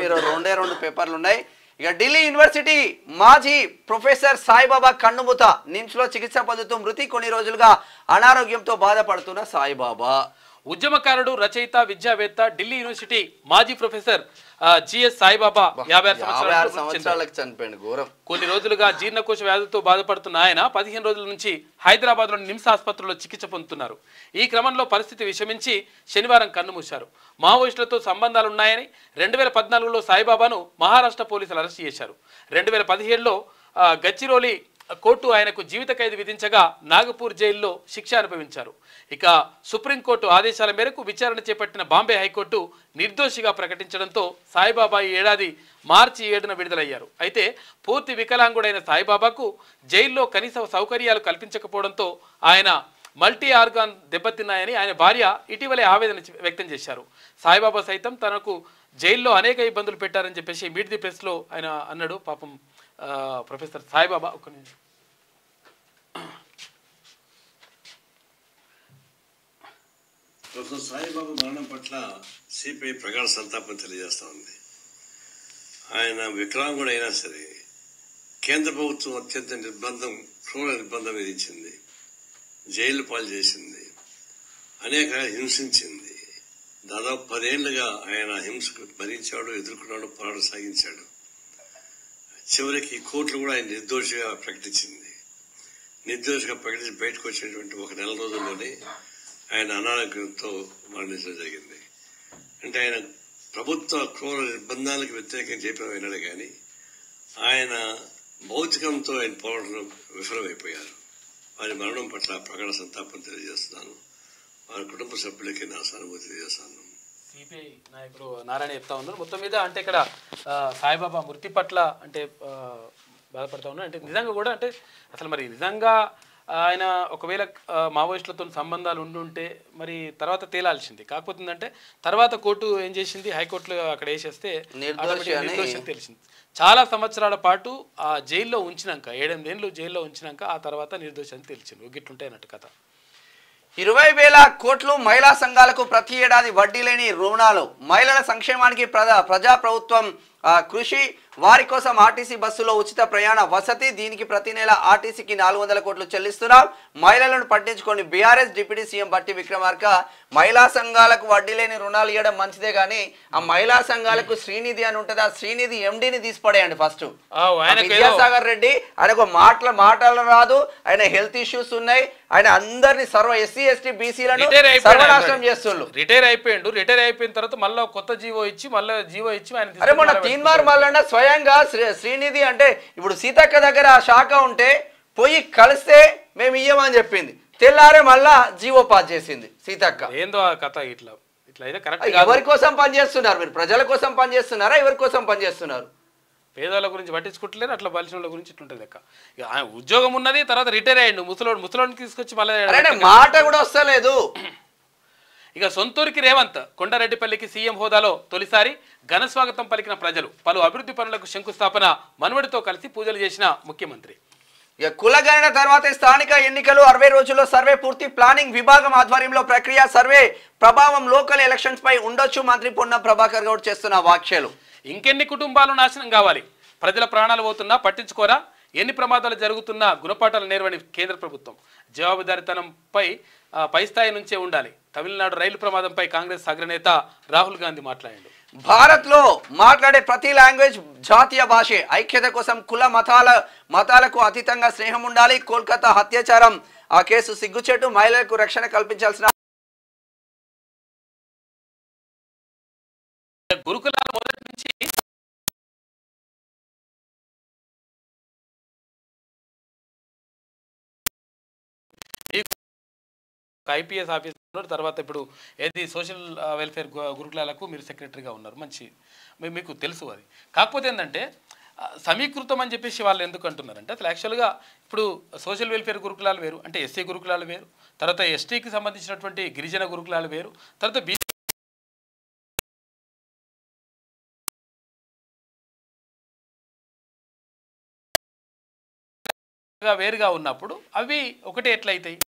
మీరు రెండే రెండు పేపర్లు ఉన్నాయి ఇక ఢిల్లీ యూనివర్సిటీ మాజీ ప్రొఫెసర్ సాయిబాబా కన్నుమూత నిమ్స్లో చికిత్స పొందుతూ మృతి కొన్ని రోజులుగా అనారోగ్యంతో బాధపడుతున్న సాయిబాబా ఉద్యమకారుడు రచయిత విద్యావేత్త ఢిల్లీ యూనివర్సిటీ మాజీ ప్రొఫెసర్ జిఎస్ సాయిబాబా యాభై కొన్ని రోజులుగా జీర్ణకోశ వ్యాధులతో బాధపడుతున్న ఆయన పదిహేను రోజుల నుంచి హైదరాబాద్లోని నిమ్స్ ఆసుపత్రిలో చికిత్స పొందుతున్నారు ఈ క్రమంలో పరిస్థితి విషమించి శనివారం కన్నుమూశారు మావోయిస్టులతో సంబంధాలున్నాయని రెండు వేల పద్నాలుగులో సాయిబాబాను మహారాష్ట్ర పోలీసులు అరెస్ట్ చేశారు రెండు వేల పదిహేడులో గచ్చిరోలి కోర్టు ఆయనకు జీవిత ఖైదు విధించగా నాగపూర్ జైల్లో శిక్ష అనుభవించారు ఇక సుప్రీంకోర్టు ఆదేశాల మేరకు విచారణ చేపట్టిన బాంబే హైకోర్టు నిర్దోషిగా ప్రకటించడంతో సాయిబాబా ఈ ఏడాది మార్చి ఏడున విడుదలయ్యారు అయితే పూర్తి వికలాంగుడైన సాయిబాబాకు జైల్లో కనీస సౌకర్యాలు కల్పించకపోవడంతో ఆయన మల్టీ ఆర్గాన్ దెబ్బతిన్నాయని ఆయన భార్య ఇటీవలే ఆవేదన వ్యక్తం చేశారు సాయిబాబా సైతం తనకు జైల్లో అనేక ఇబ్బందులు పెట్టారని చెప్పేసి మీట్ ది ప్రెస్లో ఆయన అన్నాడు పాపం ప్రొఫెసర్ సాయిబాబా ఒక ప్రొఫెసర్ సాయిబాబు మరణం పట్ల సిపిఐ ప్రగాఢ సంతాపం తెలియజేస్తా ఉంది ఆయన అయినా సరే కేంద్ర ప్రభుత్వం అత్యంత నిర్బంధం క్రూర నిర్బంధం విధించింది జైలు పాలు చేసింది అనేక హింసించింది దాదాపు పదేళ్లుగా ఆయన హింసకు భరించాడు ఎదుర్కొన్నాడు పోరాటం సాగించాడు చివరికి కోర్టులు కూడా ఆయన నిర్దోషిగా ప్రకటించింది నిర్దోషిగా ప్రకటించి బయటకు వచ్చినటువంటి ఒక నెల రోజుల్లోనే ఆయన అనారోగ్యంతో మరణించడం జరిగింది అంటే ఆయన ప్రభుత్వ క్రూర నిర్బంధాలకు వ్యతిరేకం విన్నాడు కానీ ఆయన భౌతికంతో ఆయన పోరాటం విఫలమైపోయారు వారి మరణం పట్ల ప్రకట సంతాపం తెలియజేస్తున్నాను వారి కుటుంబ సభ్యులకి నా సానుభూతి తెలియజేస్తాను సిపిఐ నాయకుడు నారాయణ చెప్తా ఉన్నారు మొత్తం మీద అంటే ఇక్కడ సాయిబాబా మృతి పట్ల అంటే బాధపడతా ఉన్నారు అంటే నిజంగా కూడా అంటే అసలు మరి నిజంగా ఆయన ఒకవేళ మావోయిస్టులతో సంబంధాలు ఉండుంటే మరి తర్వాత తేలాల్సింది కాకపోతే తర్వాత కోర్టు ఏం చేసింది హైకోర్టులో అక్కడ వేసేస్తే తెలిసింది చాలా సంవత్సరాల పాటు ఆ జైల్లో ఉంచినాక ఏళ్ళు జైల్లో ఉంచినాక ఆ తర్వాత నిర్దోషాన్ని తెలిసింది గిట్లుంటే అన్నట్టు కథ ఇరవై వేల కోట్లు మహిళా సంఘాలకు ప్రతి ఏడాది వడ్డీ లేని రుణాలు మహిళల సంక్షేమానికి ప్రజా ప్రజాప్రభుత్వం కృషి వారి కోసం ఆర్టీసీ బస్సులో ఉచిత ప్రయాణ వసతి దీనికి ప్రతి నెల ఆర్టీసీకి నాలుగు వందల కోట్లు చెల్లిస్తున్నారు మహిళలను పట్టించుకొని బీఆర్ఎస్ డిప్యూటీ సీఎం బట్టి విక్రమార్క మహిళా సంఘాలకు వడ్డీ లేని రుణాలు ఇవ్వడం మంచిదే కానీ ఆ మహిళా సంఘాలకు శ్రీనిధి అని ఉంటుంది ఆ శ్రీనిధి ఎండిని తీసిపడేయండి ఫస్ట్ విద్యాసాగర్ రెడ్డి ఆయనకు మాటల మాటలు రాదు ఆయన హెల్త్ ఇష్యూస్ ఉన్నాయి ఆయన అందరిని సర్వ ఎస్సీ ఎస్టీ బీసీలను చేస్తుండ్రు రిటైర్ అయిపోయిండు రిటైర్ అయిపోయిన తర్వాత మళ్ళీ కొత్త జీవో ఇచ్చి మళ్ళీ జీవో ఇచ్చి ఆయన తీన్మార్ మల్లన్న స్వయంగా శ్రీనిధి అంటే ఇప్పుడు సీతక్క దగ్గర ఆ శాఖ ఉంటే పోయి కలిస్తే మేము ఇయ్యమని చెప్పింది తెల్లారే మళ్ళా జీవో పాస్ చేసింది సీతక్క ఏందో ఆ కథ ఇట్లా ఇట్లా అయితే కరెక్ట్ ఎవరి కోసం పనిచేస్తున్నారు మీరు ప్రజల కోసం పనిచేస్తున్నారా ఎవరి కోసం పనిచేస్తున్నారు పేదల గురించి పట్టించుకుంటలేరు అట్లా బలిసిన వాళ్ళ గురించి ఇట్లుంటుంది లెక్క ఆయన ఉద్యోగం ఉన్నది తర్వాత రిటైర్ అయ్యిండు ముసలోడు ముసలోడిని తీసుకొచ్చి మళ్ళీ మాట కూడా వస్తలేదు ఇక సొంతూరికి రేవంత్ కొండారెడ్డిపల్లికి సీఎం హోదాలో తొలిసారి ఘన స్వాగతం పలికిన ప్రజలు పలు అభివృద్ధి పనులకు శంకుస్థాపన మనువడితో కలిసి పూజలు చేసిన ముఖ్యమంత్రి ఇక కులగణన తర్వాత స్థానిక ఎన్నికలు అరవై రోజుల్లో సర్వే పూర్తి ప్లానింగ్ విభాగం ఆధ్వర్యంలో ప్రక్రియ సర్వే ప్రభావం లోకల్ ఎలక్షన్స్ పై ఉండొచ్చు మంత్రి పొన్న ప్రభాకర్ గౌడ్ చేస్తున్న వ్యాఖ్యలు ఇంకెన్ని కుటుంబాలు నాశనం కావాలి ప్రజల ప్రాణాలు పోతున్నా పట్టించుకోరా ఎన్ని ప్రమాదాలు జరుగుతున్నా గుణపాఠాలు నేర్వని కేంద్ర ప్రభుత్వం జవాబుదారితనంపై పై స్థాయి నుంచే ఉండాలి తమిళనాడు రైలు ప్రమాదంపై కాంగ్రెస్ అగ్రనేత రాహుల్ గాంధీ మాట్లాడాడు లో మాట్లాడే ప్రతి లాంగ్వేజ్ జాతీయ భాషే ఐక్యత కోసం కుల మతాల మతాలకు అతీతంగా స్నేహం ఉండాలి కోల్కతా అత్యాచారం ఆ కేసు సిగ్గుచేటు మహిళలకు రక్షణ కల్పించాల్సిన గురుకుల ఒక ఐపీఎస్ ఆఫీసర్ తర్వాత ఇప్పుడు ఏది సోషల్ వెల్ఫేర్ గురుకులాలకు మీరు సెక్రటరీగా ఉన్నారు మంచి మీకు తెలుసు అది కాకపోతే ఏంటంటే సమీకృతం అని చెప్పేసి వాళ్ళు ఎందుకు అంటున్నారంటే అసలు యాక్చువల్గా ఇప్పుడు సోషల్ వెల్ఫేర్ గురుకులాలు వేరు అంటే ఎస్సీ గురుకులాలు వేరు తర్వాత ఎస్టీకి సంబంధించినటువంటి గిరిజన గురుకులాలు వేరు తర్వాత బీ వేరుగా ఉన్నప్పుడు అవి ఒకటే ఎట్లయితాయి